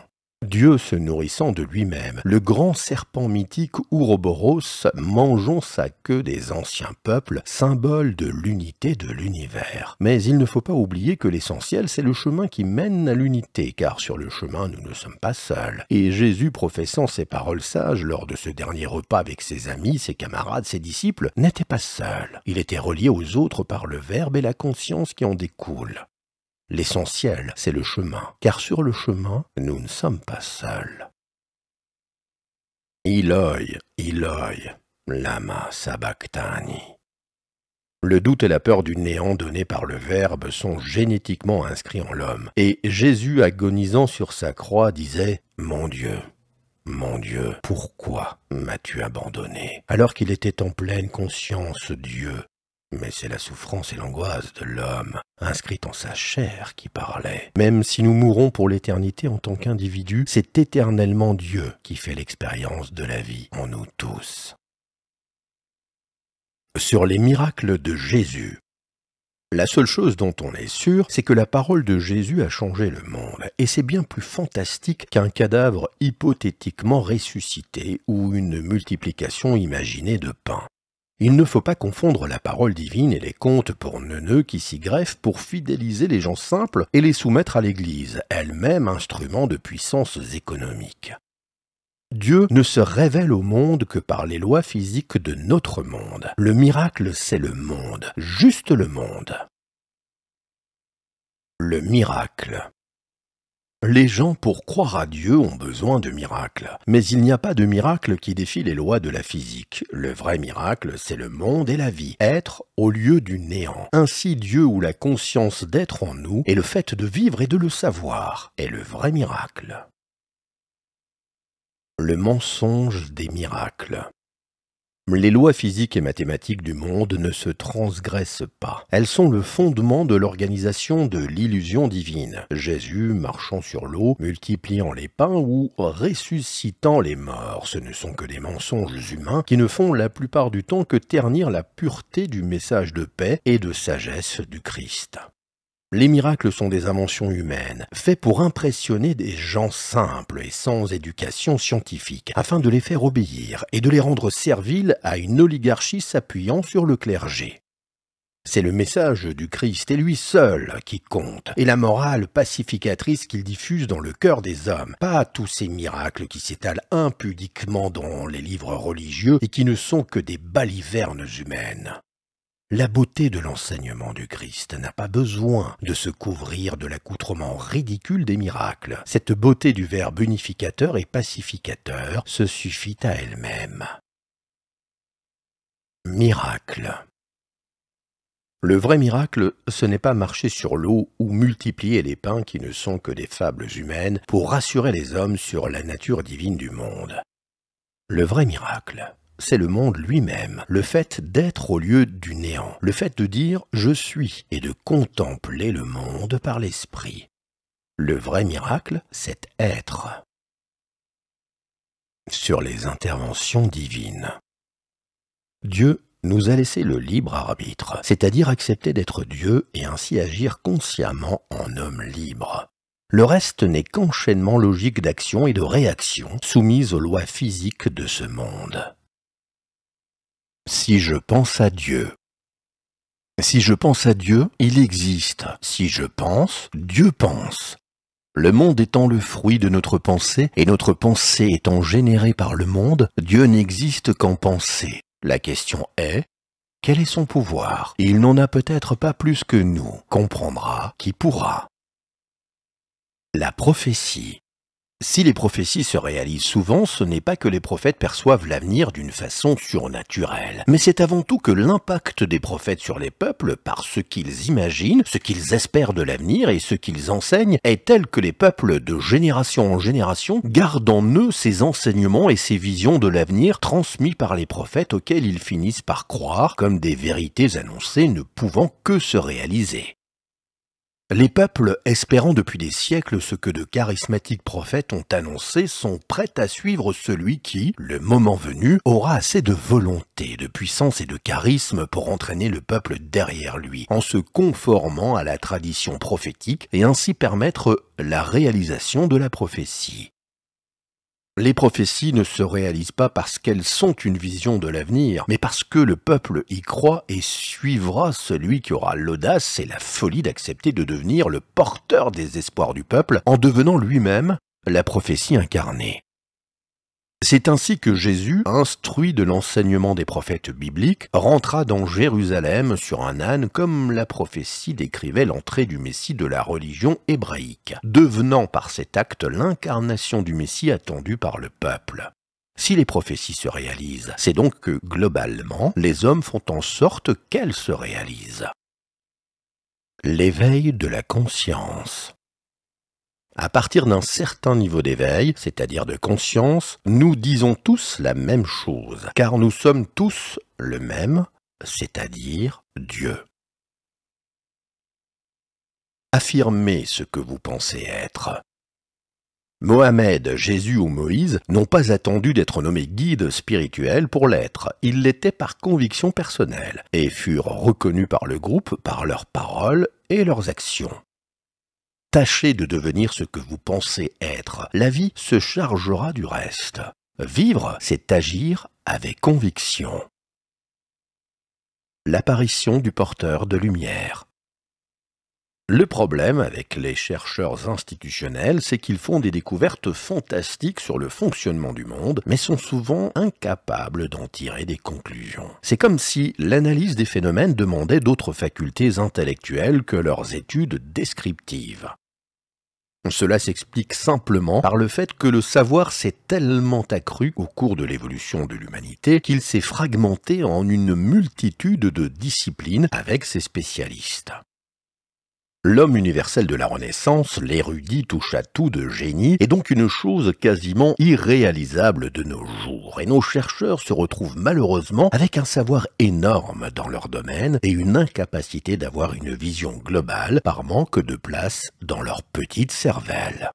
Dieu se nourrissant de lui-même. Le grand serpent mythique Ouroboros, mangeons sa queue des anciens peuples, symbole de l'unité de l'univers. Mais il ne faut pas oublier que l'essentiel, c'est le chemin qui mène à l'unité, car sur le chemin, nous ne sommes pas seuls. Et Jésus, professant ses paroles sages lors de ce dernier repas avec ses amis, ses camarades, ses disciples, n'était pas seul. Il était relié aux autres par le Verbe et la conscience qui en découle. L'essentiel, c'est le chemin, car sur le chemin, nous ne sommes pas seuls. il oye, Lama Sabachthani. Le doute et la peur du néant donné par le Verbe sont génétiquement inscrits en l'homme, et Jésus agonisant sur sa croix disait ⁇ Mon Dieu, mon Dieu, pourquoi m'as-tu abandonné ?⁇ Alors qu'il était en pleine conscience Dieu, mais c'est la souffrance et l'angoisse de l'homme, inscrite en sa chair, qui parlait. Même si nous mourons pour l'éternité en tant qu'individus, c'est éternellement Dieu qui fait l'expérience de la vie en nous tous. Sur les miracles de Jésus, la seule chose dont on est sûr, c'est que la parole de Jésus a changé le monde, et c'est bien plus fantastique qu'un cadavre hypothétiquement ressuscité ou une multiplication imaginée de pain. Il ne faut pas confondre la parole divine et les contes pour neuneux qui s'y greffent pour fidéliser les gens simples et les soumettre à l'Église, elle-même instrument de puissances économiques. Dieu ne se révèle au monde que par les lois physiques de notre monde. Le miracle, c'est le monde, juste le monde. Le miracle. Les gens pour croire à Dieu ont besoin de miracles, mais il n'y a pas de miracle qui défie les lois de la physique. Le vrai miracle, c'est le monde et la vie, être au lieu du néant. Ainsi Dieu ou la conscience d'être en nous et le fait de vivre et de le savoir est le vrai miracle. Le mensonge des miracles. Les lois physiques et mathématiques du monde ne se transgressent pas. Elles sont le fondement de l'organisation de l'illusion divine. Jésus marchant sur l'eau, multipliant les pains ou ressuscitant les morts, ce ne sont que des mensonges humains qui ne font la plupart du temps que ternir la pureté du message de paix et de sagesse du Christ. Les miracles sont des inventions humaines, faits pour impressionner des gens simples et sans éducation scientifique, afin de les faire obéir et de les rendre serviles à une oligarchie s'appuyant sur le clergé. C'est le message du Christ et lui seul qui compte, et la morale pacificatrice qu'il diffuse dans le cœur des hommes, pas tous ces miracles qui s'étalent impudiquement dans les livres religieux et qui ne sont que des balivernes humaines. La beauté de l'enseignement du Christ n'a pas besoin de se couvrir de l'accoutrement ridicule des miracles. Cette beauté du Verbe unificateur et pacificateur se suffit à elle-même. Miracle Le vrai miracle, ce n'est pas marcher sur l'eau ou multiplier les pains qui ne sont que des fables humaines pour rassurer les hommes sur la nature divine du monde. Le vrai miracle, c'est le monde lui-même, le fait d'être au lieu du néant, le fait de dire je suis et de contempler le monde par l'esprit. Le vrai miracle, c'est être. Sur les interventions divines. Dieu nous a laissé le libre arbitre, c'est-à-dire accepter d'être Dieu et ainsi agir consciemment en homme libre. Le reste n'est qu'enchaînement logique d'action et de réaction soumise aux lois physiques de ce monde si je pense à Dieu. Si je pense à Dieu, il existe. Si je pense, Dieu pense. Le monde étant le fruit de notre pensée, et notre pensée étant générée par le monde, Dieu n'existe qu'en pensée. La question est, quel est son pouvoir Il n'en a peut-être pas plus que nous, comprendra qui pourra. La prophétie. Si les prophéties se réalisent souvent, ce n'est pas que les prophètes perçoivent l'avenir d'une façon surnaturelle, mais c'est avant tout que l'impact des prophètes sur les peuples, par ce qu'ils imaginent, ce qu'ils espèrent de l'avenir et ce qu'ils enseignent, est tel que les peuples de génération en génération gardent en eux ces enseignements et ces visions de l'avenir transmis par les prophètes auxquels ils finissent par croire comme des vérités annoncées ne pouvant que se réaliser. Les peuples espérant depuis des siècles ce que de charismatiques prophètes ont annoncé sont prêts à suivre celui qui, le moment venu, aura assez de volonté, de puissance et de charisme pour entraîner le peuple derrière lui, en se conformant à la tradition prophétique et ainsi permettre la réalisation de la prophétie. Les prophéties ne se réalisent pas parce qu'elles sont une vision de l'avenir, mais parce que le peuple y croit et suivra celui qui aura l'audace et la folie d'accepter de devenir le porteur des espoirs du peuple en devenant lui-même la prophétie incarnée. C'est ainsi que Jésus, instruit de l'enseignement des prophètes bibliques, rentra dans Jérusalem sur un âne comme la prophétie décrivait l'entrée du Messie de la religion hébraïque, devenant par cet acte l'incarnation du Messie attendu par le peuple. Si les prophéties se réalisent, c'est donc que, globalement, les hommes font en sorte qu'elles se réalisent. L'éveil de la conscience. À partir d'un certain niveau d'éveil, c'est-à-dire de conscience, nous disons tous la même chose, car nous sommes tous le même, c'est-à-dire Dieu. Affirmez ce que vous pensez être. Mohamed, Jésus ou Moïse n'ont pas attendu d'être nommés guides spirituels pour l'être. Ils l'étaient par conviction personnelle et furent reconnus par le groupe par leurs paroles et leurs actions. Tâchez de devenir ce que vous pensez être. La vie se chargera du reste. Vivre, c'est agir avec conviction. L'apparition du porteur de lumière. Le problème avec les chercheurs institutionnels, c'est qu'ils font des découvertes fantastiques sur le fonctionnement du monde, mais sont souvent incapables d'en tirer des conclusions. C'est comme si l'analyse des phénomènes demandait d'autres facultés intellectuelles que leurs études descriptives. Cela s'explique simplement par le fait que le savoir s'est tellement accru au cours de l'évolution de l'humanité qu'il s'est fragmenté en une multitude de disciplines avec ses spécialistes. L'homme universel de la Renaissance, l'érudit touche à tout de génie, est donc une chose quasiment irréalisable de nos jours, et nos chercheurs se retrouvent malheureusement avec un savoir énorme dans leur domaine et une incapacité d'avoir une vision globale par manque de place dans leur petite cervelle.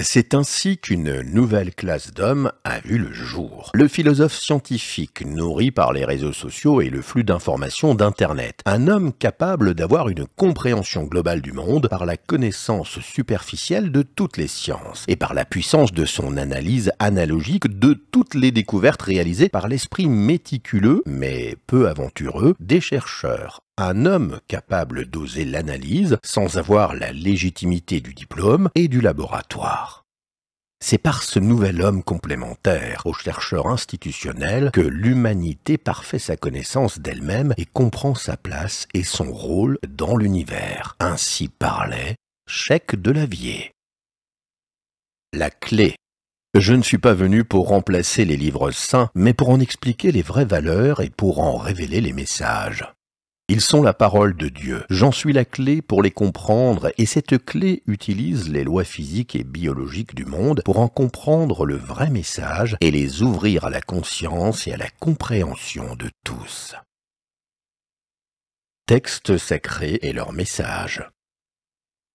C'est ainsi qu'une nouvelle classe d'hommes a vu le jour. Le philosophe scientifique nourri par les réseaux sociaux et le flux d'informations d'Internet. Un homme capable d'avoir une compréhension globale du monde par la connaissance superficielle de toutes les sciences et par la puissance de son analyse analogique de toutes les découvertes réalisées par l'esprit méticuleux, mais peu aventureux, des chercheurs un homme capable d'oser l'analyse sans avoir la légitimité du diplôme et du laboratoire. C'est par ce nouvel homme complémentaire aux chercheurs institutionnels que l'humanité parfait sa connaissance d'elle-même et comprend sa place et son rôle dans l'univers. Ainsi parlait Chèque de Lavier. La clé je ne suis pas venu pour remplacer les livres saints, mais pour en expliquer les vraies valeurs et pour en révéler les messages. Ils sont la parole de Dieu. J'en suis la clé pour les comprendre et cette clé utilise les lois physiques et biologiques du monde pour en comprendre le vrai message et les ouvrir à la conscience et à la compréhension de tous. Textes sacrés et leur message.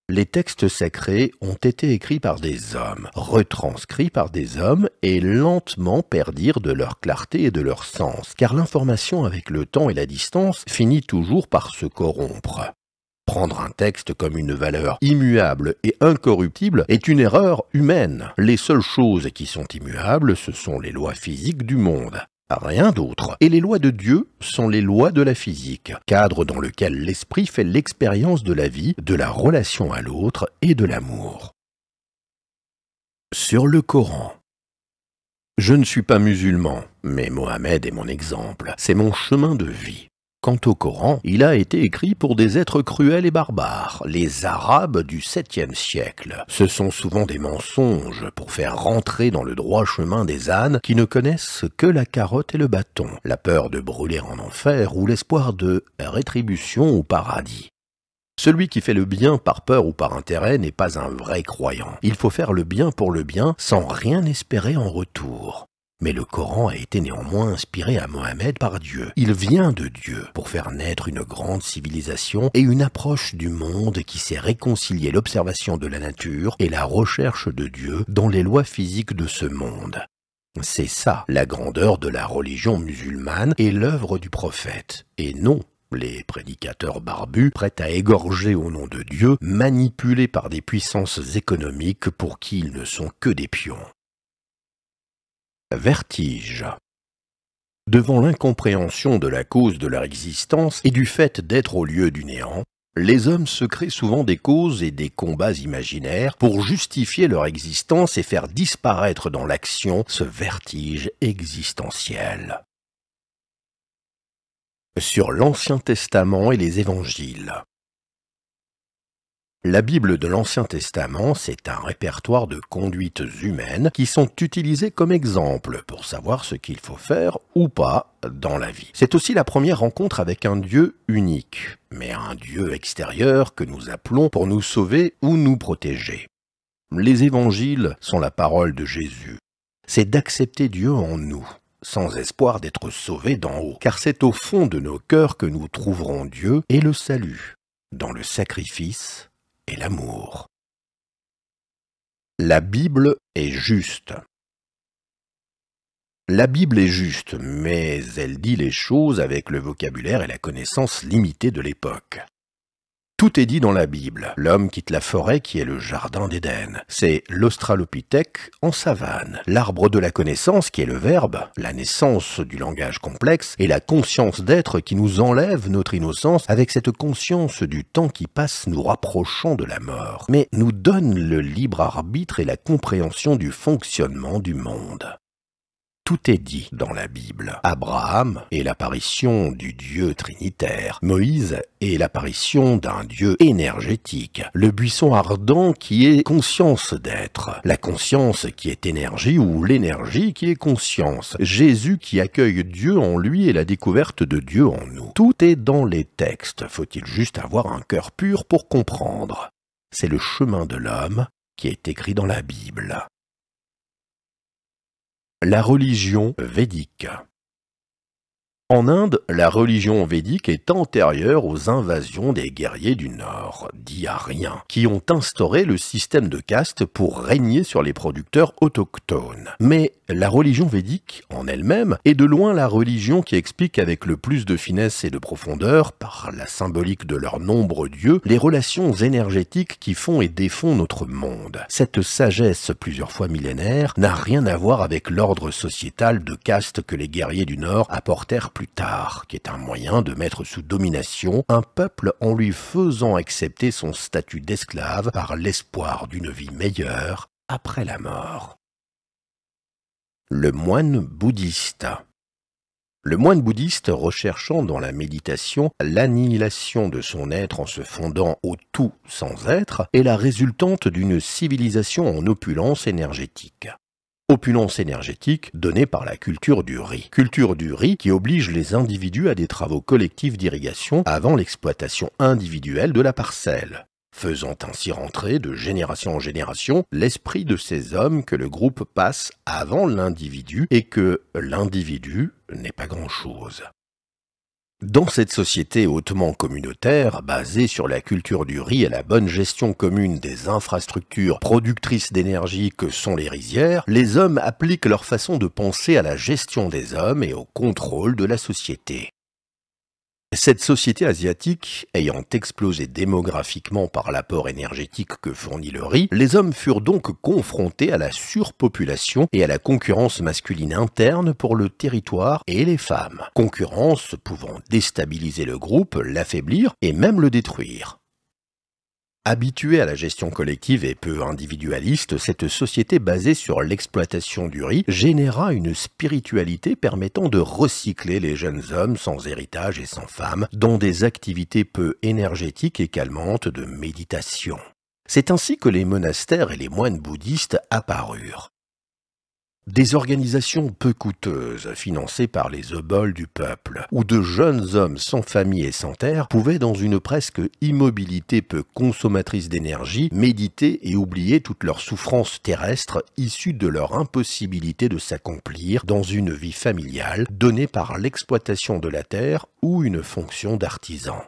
Les textes sacrés ont été écrits par des hommes, retranscrits par des hommes et lentement perdirent de leur clarté et de leur sens, car l'information avec le temps et la distance finit toujours par se corrompre. Prendre un texte comme une valeur immuable et incorruptible est une erreur humaine. Les seules choses qui sont immuables, ce sont les lois physiques du monde. Rien d'autre. Et les lois de Dieu sont les lois de la physique, cadre dans lequel l'esprit fait l'expérience de la vie, de la relation à l'autre et de l'amour. Sur le Coran. Je ne suis pas musulman, mais Mohamed est mon exemple, c'est mon chemin de vie. Quant au Coran, il a été écrit pour des êtres cruels et barbares, les Arabes du 7e siècle. Ce sont souvent des mensonges pour faire rentrer dans le droit chemin des ânes qui ne connaissent que la carotte et le bâton, la peur de brûler en enfer ou l'espoir de rétribution au paradis. Celui qui fait le bien par peur ou par intérêt n'est pas un vrai croyant. Il faut faire le bien pour le bien sans rien espérer en retour. Mais le Coran a été néanmoins inspiré à Mohammed par Dieu. Il vient de Dieu pour faire naître une grande civilisation et une approche du monde qui sait réconcilier l'observation de la nature et la recherche de Dieu dans les lois physiques de ce monde. C'est ça la grandeur de la religion musulmane et l'œuvre du prophète, et non les prédicateurs barbus, prêts à égorger au nom de Dieu, manipulés par des puissances économiques pour qui ils ne sont que des pions vertige. Devant l'incompréhension de la cause de leur existence et du fait d'être au lieu du néant, les hommes se créent souvent des causes et des combats imaginaires pour justifier leur existence et faire disparaître dans l'action ce vertige existentiel. Sur l'Ancien Testament et les Évangiles la Bible de l'Ancien Testament, c'est un répertoire de conduites humaines qui sont utilisées comme exemple pour savoir ce qu'il faut faire ou pas dans la vie. C'est aussi la première rencontre avec un Dieu unique, mais un Dieu extérieur que nous appelons pour nous sauver ou nous protéger. Les évangiles sont la parole de Jésus. C'est d'accepter Dieu en nous, sans espoir d'être sauvés d'en haut, car c'est au fond de nos cœurs que nous trouverons Dieu et le salut, dans le sacrifice l'amour. La Bible est juste. La Bible est juste, mais elle dit les choses avec le vocabulaire et la connaissance limitée de l'époque. Tout est dit dans la Bible. L'homme quitte la forêt qui est le jardin d'Éden. C'est l'australopithèque en savane. L'arbre de la connaissance qui est le verbe, la naissance du langage complexe et la conscience d'être qui nous enlève notre innocence avec cette conscience du temps qui passe nous rapprochant de la mort, mais nous donne le libre arbitre et la compréhension du fonctionnement du monde. Tout est dit dans la Bible. Abraham et l'apparition du Dieu trinitaire. Moïse et l'apparition d'un Dieu énergétique. Le buisson ardent qui est conscience d'être. La conscience qui est énergie ou l'énergie qui est conscience. Jésus qui accueille Dieu en lui et la découverte de Dieu en nous. Tout est dans les textes. Faut-il juste avoir un cœur pur pour comprendre. C'est le chemin de l'homme qui est écrit dans la Bible. La religion védique. En Inde, la religion védique est antérieure aux invasions des guerriers du Nord, dits Aryens, qui ont instauré le système de caste pour régner sur les producteurs autochtones. Mais la religion védique, en elle-même, est de loin la religion qui explique avec le plus de finesse et de profondeur, par la symbolique de leurs nombreux dieux, les relations énergétiques qui font et défont notre monde. Cette sagesse, plusieurs fois millénaire, n'a rien à voir avec l'ordre sociétal de caste que les guerriers du Nord apportèrent plus tard, qui est un moyen de mettre sous domination un peuple en lui faisant accepter son statut d'esclave par l'espoir d'une vie meilleure après la mort. Le moine bouddhiste. Le moine bouddhiste recherchant dans la méditation l'annihilation de son être en se fondant au tout sans être est la résultante d'une civilisation en opulence énergétique. Opulence énergétique donnée par la culture du riz. Culture du riz qui oblige les individus à des travaux collectifs d'irrigation avant l'exploitation individuelle de la parcelle faisant ainsi rentrer de génération en génération l'esprit de ces hommes que le groupe passe avant l'individu et que l'individu n'est pas grand-chose. Dans cette société hautement communautaire, basée sur la culture du riz et la bonne gestion commune des infrastructures productrices d'énergie que sont les rizières, les hommes appliquent leur façon de penser à la gestion des hommes et au contrôle de la société. Cette société asiatique ayant explosé démographiquement par l'apport énergétique que fournit le riz, les hommes furent donc confrontés à la surpopulation et à la concurrence masculine interne pour le territoire et les femmes, concurrence pouvant déstabiliser le groupe, l'affaiblir et même le détruire. Habituée à la gestion collective et peu individualiste, cette société basée sur l'exploitation du riz généra une spiritualité permettant de recycler les jeunes hommes sans héritage et sans femme dans des activités peu énergétiques et calmantes de méditation. C'est ainsi que les monastères et les moines bouddhistes apparurent. Des organisations peu coûteuses, financées par les obols du peuple, où de jeunes hommes sans famille et sans terre pouvaient, dans une presque immobilité peu consommatrice d'énergie, méditer et oublier toutes leurs souffrances terrestres issues de leur impossibilité de s'accomplir dans une vie familiale donnée par l'exploitation de la terre ou une fonction d'artisan.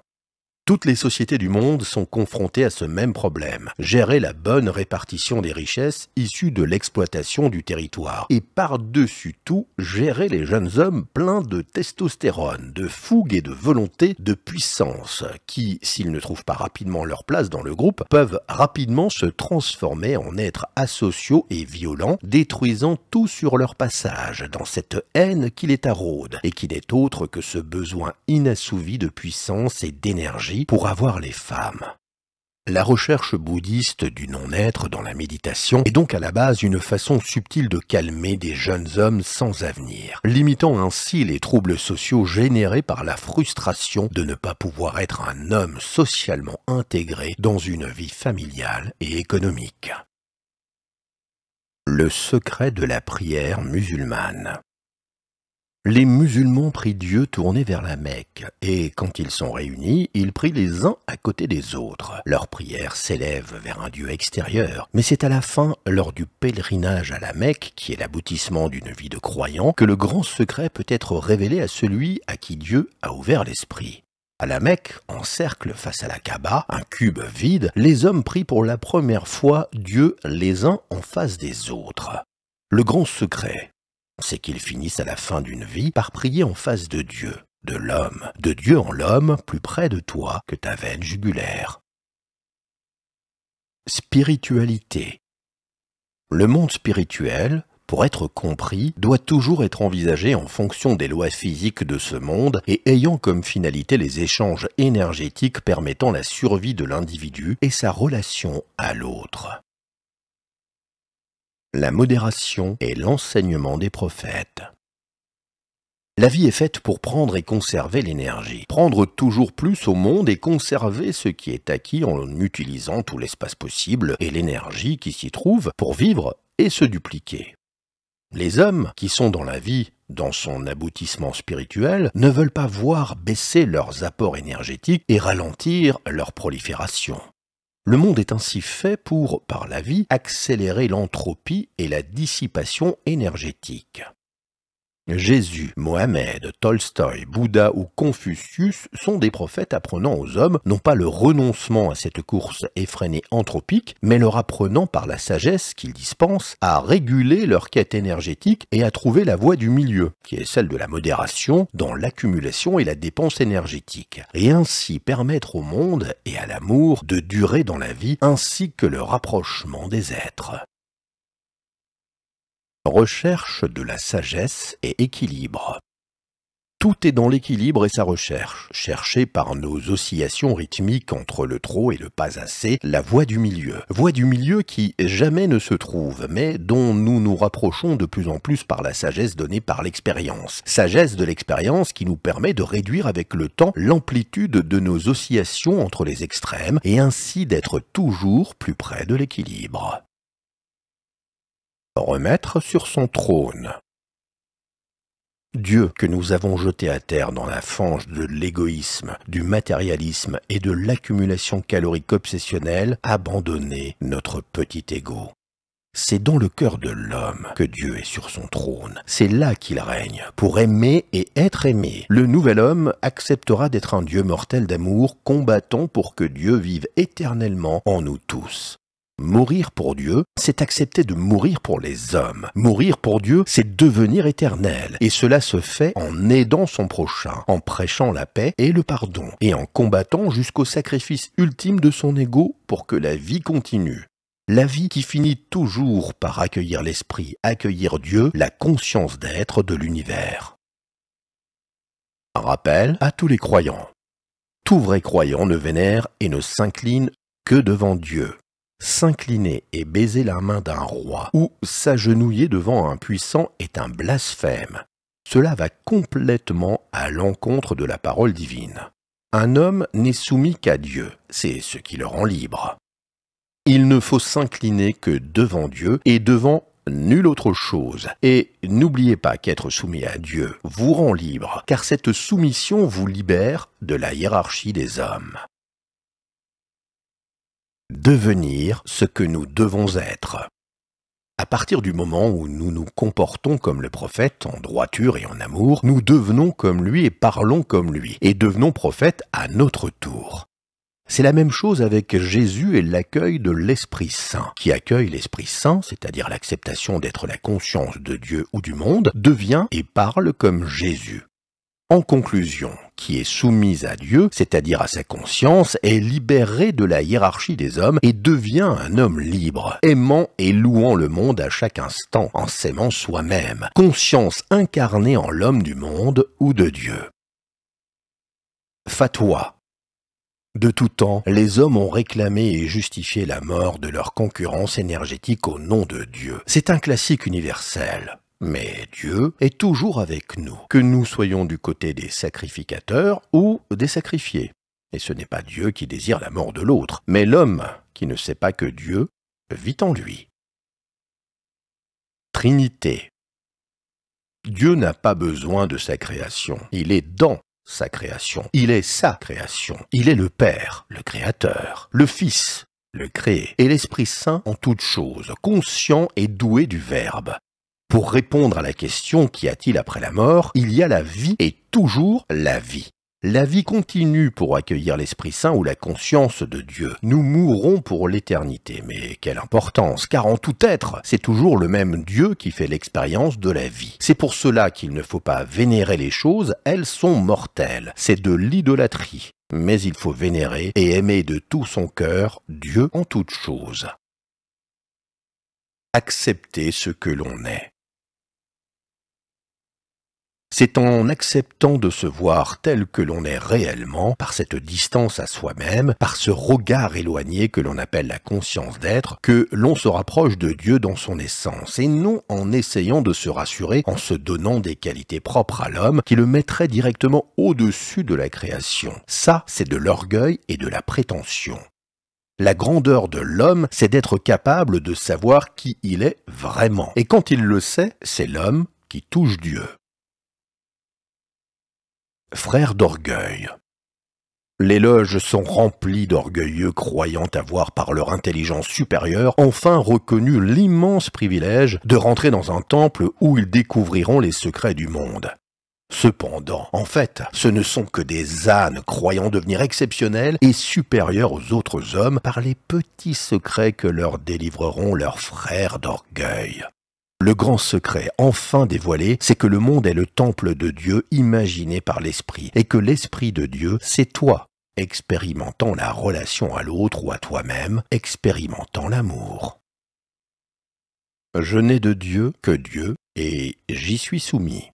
Toutes les sociétés du monde sont confrontées à ce même problème, gérer la bonne répartition des richesses issues de l'exploitation du territoire, et par-dessus tout, gérer les jeunes hommes pleins de testostérone, de fougue et de volonté, de puissance, qui, s'ils ne trouvent pas rapidement leur place dans le groupe, peuvent rapidement se transformer en êtres asociaux et violents, détruisant tout sur leur passage dans cette haine qui les taraude, et qui n'est autre que ce besoin inassouvi de puissance et d'énergie pour avoir les femmes. La recherche bouddhiste du non-être dans la méditation est donc à la base une façon subtile de calmer des jeunes hommes sans avenir, limitant ainsi les troubles sociaux générés par la frustration de ne pas pouvoir être un homme socialement intégré dans une vie familiale et économique. Le secret de la prière musulmane les musulmans prient Dieu tourné vers la Mecque, et quand ils sont réunis, ils prient les uns à côté des autres. Leur prière s'élève vers un Dieu extérieur, mais c'est à la fin, lors du pèlerinage à la Mecque, qui est l'aboutissement d'une vie de croyant, que le grand secret peut être révélé à celui à qui Dieu a ouvert l'esprit. À la Mecque, en cercle face à la Kaaba, un cube vide, les hommes prient pour la première fois Dieu les uns en face des autres. Le grand secret, c'est qu'ils finissent à la fin d'une vie par prier en face de Dieu, de l'homme, de Dieu en l'homme, plus près de toi que ta veine jugulaire. Spiritualité. Le monde spirituel, pour être compris, doit toujours être envisagé en fonction des lois physiques de ce monde et ayant comme finalité les échanges énergétiques permettant la survie de l'individu et sa relation à l'autre la modération et l'enseignement des prophètes. La vie est faite pour prendre et conserver l'énergie, prendre toujours plus au monde et conserver ce qui est acquis en utilisant tout l'espace possible et l'énergie qui s'y trouve pour vivre et se dupliquer. Les hommes qui sont dans la vie, dans son aboutissement spirituel, ne veulent pas voir baisser leurs apports énergétiques et ralentir leur prolifération. Le monde est ainsi fait pour, par la vie, accélérer l'entropie et la dissipation énergétique. Jésus, Mohamed, Tolstoï, Bouddha ou Confucius sont des prophètes apprenant aux hommes non pas le renoncement à cette course effrénée anthropique, mais leur apprenant par la sagesse qu'ils dispensent à réguler leur quête énergétique et à trouver la voie du milieu, qui est celle de la modération dans l'accumulation et la dépense énergétique, et ainsi permettre au monde et à l'amour de durer dans la vie ainsi que le rapprochement des êtres. Recherche de la sagesse et équilibre. Tout est dans l'équilibre et sa recherche, cherchée par nos oscillations rythmiques entre le trop et le pas assez, la voie du milieu. Voie du milieu qui jamais ne se trouve, mais dont nous nous rapprochons de plus en plus par la sagesse donnée par l'expérience. Sagesse de l'expérience qui nous permet de réduire avec le temps l'amplitude de nos oscillations entre les extrêmes et ainsi d'être toujours plus près de l'équilibre remettre sur son trône. Dieu que nous avons jeté à terre dans la fange de l'égoïsme, du matérialisme et de l'accumulation calorique obsessionnelle, abandonnez notre petit égo. C'est dans le cœur de l'homme que Dieu est sur son trône. C'est là qu'il règne, pour aimer et être aimé. Le nouvel homme acceptera d'être un Dieu mortel d'amour, combattant pour que Dieu vive éternellement en nous tous. Mourir pour Dieu, c'est accepter de mourir pour les hommes. Mourir pour Dieu, c'est devenir éternel. Et cela se fait en aidant son prochain, en prêchant la paix et le pardon, et en combattant jusqu'au sacrifice ultime de son ego pour que la vie continue. La vie qui finit toujours par accueillir l'esprit, accueillir Dieu, la conscience d'être de l'univers. Un rappel à tous les croyants. Tout vrai croyant ne vénère et ne s'incline que devant Dieu. S'incliner et baiser la main d'un roi ou s'agenouiller devant un puissant est un blasphème. Cela va complètement à l'encontre de la parole divine. Un homme n'est soumis qu'à Dieu, c'est ce qui le rend libre. Il ne faut s'incliner que devant Dieu et devant nulle autre chose. Et n'oubliez pas qu'être soumis à Dieu vous rend libre, car cette soumission vous libère de la hiérarchie des hommes devenir ce que nous devons être. À partir du moment où nous nous comportons comme le prophète, en droiture et en amour, nous devenons comme lui et parlons comme lui, et devenons prophètes à notre tour. C'est la même chose avec Jésus et l'accueil de l'Esprit Saint. Qui accueille l'Esprit Saint, c'est-à-dire l'acceptation d'être la conscience de Dieu ou du monde, devient et parle comme Jésus. En conclusion, qui est soumise à Dieu, c'est-à-dire à sa conscience, est libérée de la hiérarchie des hommes et devient un homme libre, aimant et louant le monde à chaque instant, en s'aimant soi-même, conscience incarnée en l'homme du monde ou de Dieu. Fatwa de tout temps, les hommes ont réclamé et justifié la mort de leur concurrence énergétique au nom de Dieu. C'est un classique universel. Mais Dieu est toujours avec nous, que nous soyons du côté des sacrificateurs ou des sacrifiés. Et ce n'est pas Dieu qui désire la mort de l'autre, mais l'homme qui ne sait pas que Dieu vit en lui. Trinité. Dieu n'a pas besoin de sa création, il est dans sa création, il est sa création, il est le Père, le Créateur, le Fils, le Créé, et l'Esprit Saint en toutes choses, conscient et doué du Verbe, pour répondre à la question qu'y a-t-il après la mort, il y a la vie et toujours la vie. La vie continue pour accueillir l'Esprit Saint ou la conscience de Dieu. Nous mourrons pour l'éternité, mais quelle importance, car en tout être, c'est toujours le même Dieu qui fait l'expérience de la vie. C'est pour cela qu'il ne faut pas vénérer les choses, elles sont mortelles, c'est de l'idolâtrie. Mais il faut vénérer et aimer de tout son cœur Dieu en toutes choses. Accepter ce que l'on est. C'est en acceptant de se voir tel que l'on est réellement, par cette distance à soi-même, par ce regard éloigné que l'on appelle la conscience d'être, que l'on se rapproche de Dieu dans son essence, et non en essayant de se rassurer en se donnant des qualités propres à l'homme qui le mettraient directement au-dessus de la création. Ça, c'est de l'orgueil et de la prétention. La grandeur de l'homme, c'est d'être capable de savoir qui il est vraiment. Et quand il le sait, c'est l'homme qui touche Dieu. Frères d'orgueil. Les loges sont remplies d'orgueilleux croyant avoir par leur intelligence supérieure enfin reconnu l'immense privilège de rentrer dans un temple où ils découvriront les secrets du monde. Cependant, en fait, ce ne sont que des ânes croyant devenir exceptionnels et supérieurs aux autres hommes par les petits secrets que leur délivreront leurs frères d'orgueil. Le grand secret, enfin dévoilé, c'est que le monde est le temple de Dieu imaginé par l'Esprit, et que l'Esprit de Dieu, c'est toi, expérimentant la relation à l'autre ou à toi-même, expérimentant l'amour. Je n'ai de Dieu que Dieu, et j'y suis soumis.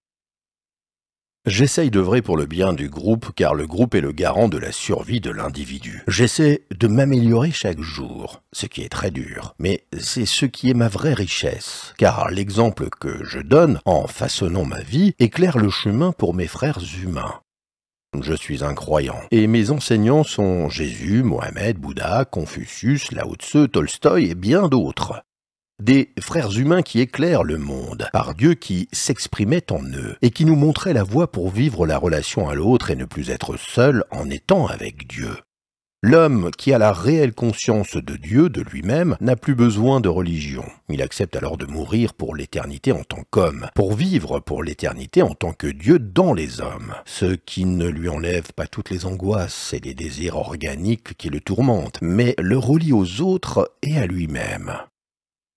J'essaye d'œuvrer pour le bien du groupe car le groupe est le garant de la survie de l'individu. J'essaie de m'améliorer chaque jour, ce qui est très dur, mais c'est ce qui est ma vraie richesse, car l'exemple que je donne en façonnant ma vie éclaire le chemin pour mes frères humains. Je suis un croyant, et mes enseignants sont Jésus, Mohamed, Bouddha, Confucius, Lao Tse, Tolstoï et bien d'autres des frères humains qui éclairent le monde, par Dieu qui s'exprimait en eux, et qui nous montrait la voie pour vivre la relation à l'autre et ne plus être seul en étant avec Dieu. L'homme qui a la réelle conscience de Dieu, de lui-même, n'a plus besoin de religion. Il accepte alors de mourir pour l'éternité en tant qu'homme, pour vivre pour l'éternité en tant que Dieu dans les hommes, ce qui ne lui enlève pas toutes les angoisses et les désirs organiques qui le tourmentent, mais le relie aux autres et à lui-même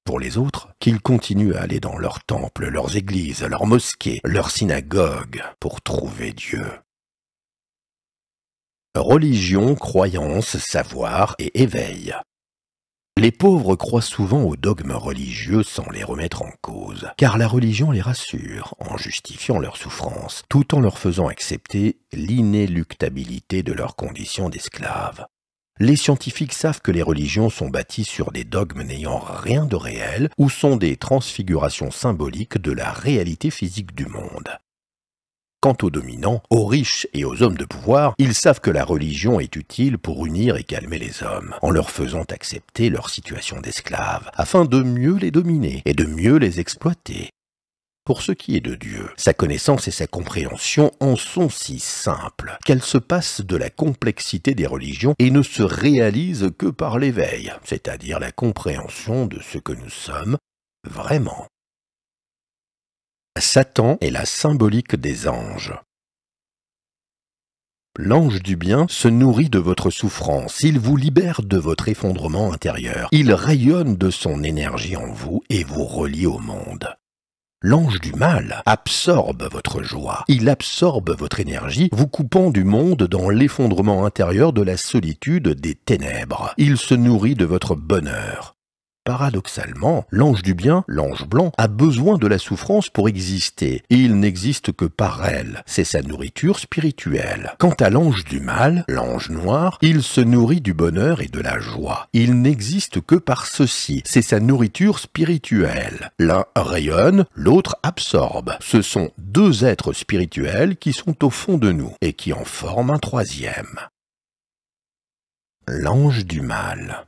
pour les autres, qu'ils continuent à aller dans leurs temples, leurs églises, leurs mosquées, leurs synagogues pour trouver Dieu. Religion, croyance, savoir et éveil. Les pauvres croient souvent aux dogmes religieux sans les remettre en cause, car la religion les rassure en justifiant leurs souffrances, tout en leur faisant accepter l'inéluctabilité de leur condition d'esclave les scientifiques savent que les religions sont bâties sur des dogmes n'ayant rien de réel ou sont des transfigurations symboliques de la réalité physique du monde. Quant aux dominants, aux riches et aux hommes de pouvoir, ils savent que la religion est utile pour unir et calmer les hommes, en leur faisant accepter leur situation d'esclave, afin de mieux les dominer et de mieux les exploiter. Pour ce qui est de Dieu, sa connaissance et sa compréhension en sont si simples qu'elles se passent de la complexité des religions et ne se réalisent que par l'éveil, c'est-à-dire la compréhension de ce que nous sommes vraiment. Satan est la symbolique des anges. L'ange du bien se nourrit de votre souffrance, il vous libère de votre effondrement intérieur, il rayonne de son énergie en vous et vous relie au monde. L'ange du mal absorbe votre joie, il absorbe votre énergie, vous coupant du monde dans l'effondrement intérieur de la solitude des ténèbres. Il se nourrit de votre bonheur paradoxalement, l'ange du bien, l'ange blanc, a besoin de la souffrance pour exister, il n'existe que par elle. C'est sa nourriture spirituelle. Quant à l'ange du mal, l'ange noir, il se nourrit du bonheur et de la joie. Il n'existe que par ceci. C'est sa nourriture spirituelle. L'un rayonne, l'autre absorbe. Ce sont deux êtres spirituels qui sont au fond de nous et qui en forment un troisième. L'ange du mal.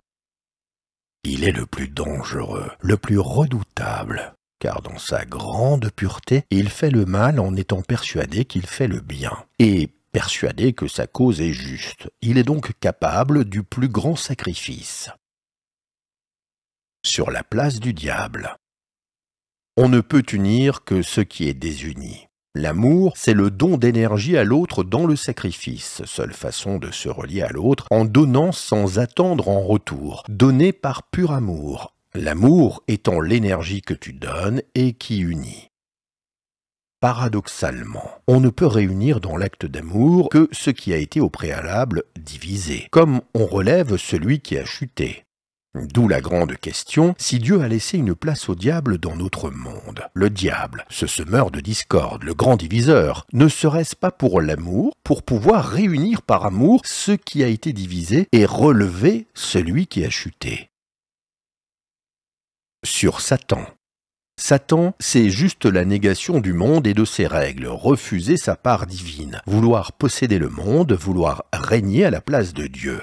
Il est le plus dangereux, le plus redoutable, car dans sa grande pureté, il fait le mal en étant persuadé qu'il fait le bien, et persuadé que sa cause est juste. Il est donc capable du plus grand sacrifice. Sur la place du diable, on ne peut unir que ce qui est désuni. L'amour, c'est le don d'énergie à l'autre dans le sacrifice, seule façon de se relier à l'autre en donnant sans attendre en retour, donné par pur amour, l'amour étant l'énergie que tu donnes et qui unit. Paradoxalement, on ne peut réunir dans l'acte d'amour que ce qui a été au préalable divisé, comme on relève celui qui a chuté. D'où la grande question si Dieu a laissé une place au diable dans notre monde. Le diable, ce semeur de discorde, le grand diviseur, ne serait-ce pas pour l'amour, pour pouvoir réunir par amour ce qui a été divisé et relever celui qui a chuté Sur Satan. Satan, c'est juste la négation du monde et de ses règles, refuser sa part divine, vouloir posséder le monde, vouloir régner à la place de Dieu.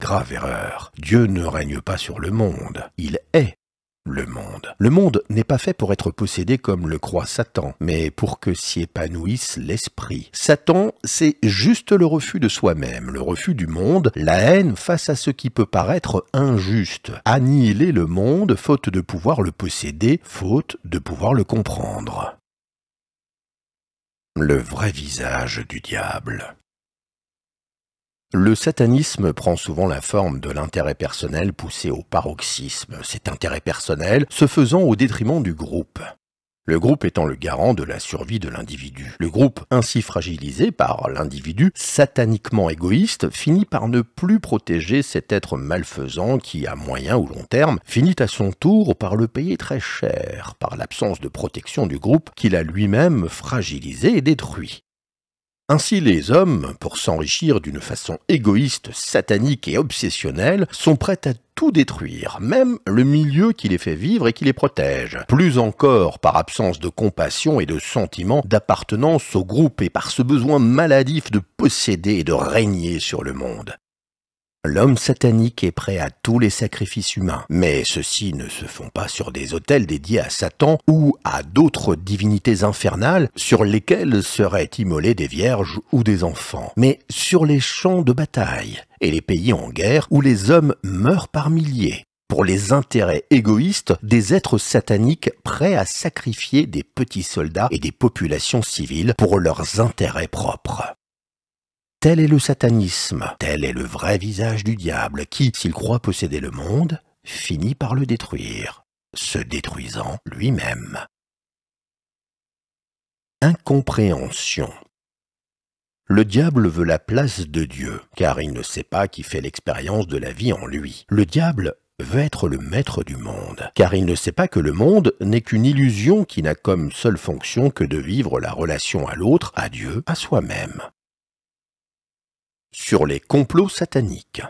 Grave erreur. Dieu ne règne pas sur le monde. Il est le monde. Le monde n'est pas fait pour être possédé comme le croit Satan, mais pour que s'y épanouisse l'esprit. Satan, c'est juste le refus de soi-même, le refus du monde, la haine face à ce qui peut paraître injuste. Annihiler le monde, faute de pouvoir le posséder, faute de pouvoir le comprendre. Le vrai visage du diable. Le satanisme prend souvent la forme de l'intérêt personnel poussé au paroxysme, cet intérêt personnel se faisant au détriment du groupe. Le groupe étant le garant de la survie de l'individu. Le groupe, ainsi fragilisé par l'individu sataniquement égoïste, finit par ne plus protéger cet être malfaisant qui, à moyen ou long terme, finit à son tour par le payer très cher, par l'absence de protection du groupe qu'il a lui-même fragilisé et détruit. Ainsi, les hommes, pour s'enrichir d'une façon égoïste, satanique et obsessionnelle, sont prêts à tout détruire, même le milieu qui les fait vivre et qui les protège. Plus encore par absence de compassion et de sentiment d'appartenance au groupe et par ce besoin maladif de posséder et de régner sur le monde l'homme satanique est prêt à tous les sacrifices humains, mais ceux-ci ne se font pas sur des autels dédiés à Satan ou à d'autres divinités infernales sur lesquelles seraient immolées des vierges ou des enfants, mais sur les champs de bataille et les pays en guerre où les hommes meurent par milliers pour les intérêts égoïstes des êtres sataniques prêts à sacrifier des petits soldats et des populations civiles pour leurs intérêts propres. Tel est le satanisme, tel est le vrai visage du diable qui, s'il croit posséder le monde, finit par le détruire, se détruisant lui-même. Incompréhension le diable veut la place de Dieu, car il ne sait pas qui fait l'expérience de la vie en lui. Le diable veut être le maître du monde, car il ne sait pas que le monde n'est qu'une illusion qui n'a comme seule fonction que de vivre la relation à l'autre, à Dieu, à soi-même sur les complots sataniques.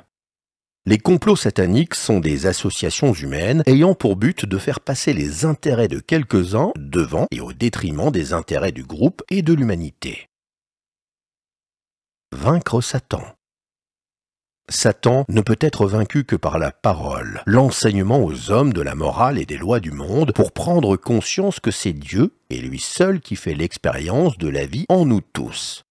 Les complots sataniques sont des associations humaines ayant pour but de faire passer les intérêts de quelques-uns devant et au détriment des intérêts du groupe et de l'humanité. Vaincre Satan Satan ne peut être vaincu que par la parole, l'enseignement aux hommes de la morale et des lois du monde pour prendre conscience que c'est Dieu et lui seul qui fait l'expérience de la vie en nous tous.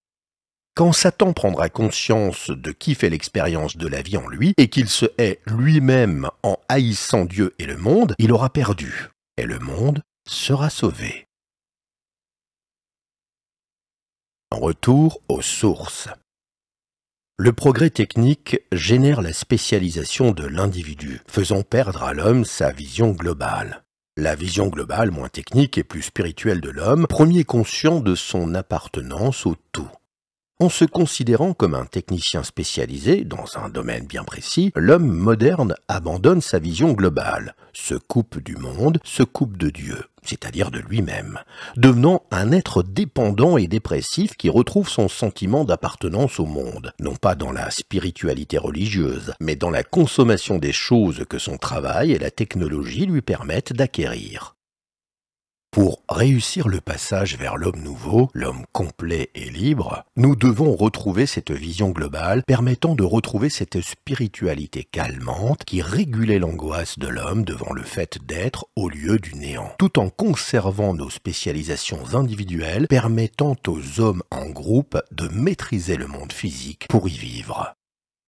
Quand Satan prendra conscience de qui fait l'expérience de la vie en lui et qu'il se hait lui-même en haïssant Dieu et le monde, il aura perdu, et le monde sera sauvé. retour aux sources. Le progrès technique génère la spécialisation de l'individu, faisant perdre à l'homme sa vision globale. La vision globale, moins technique et plus spirituelle de l'homme, premier conscient de son appartenance au tout. En se considérant comme un technicien spécialisé dans un domaine bien précis, l'homme moderne abandonne sa vision globale, se coupe du monde, se coupe de Dieu, c'est-à-dire de lui-même, devenant un être dépendant et dépressif qui retrouve son sentiment d'appartenance au monde, non pas dans la spiritualité religieuse, mais dans la consommation des choses que son travail et la technologie lui permettent d'acquérir. Pour réussir le passage vers l'homme nouveau, l'homme complet et libre, nous devons retrouver cette vision globale permettant de retrouver cette spiritualité calmante qui régulait l'angoisse de l'homme devant le fait d'être au lieu du néant, tout en conservant nos spécialisations individuelles permettant aux hommes en groupe de maîtriser le monde physique pour y vivre.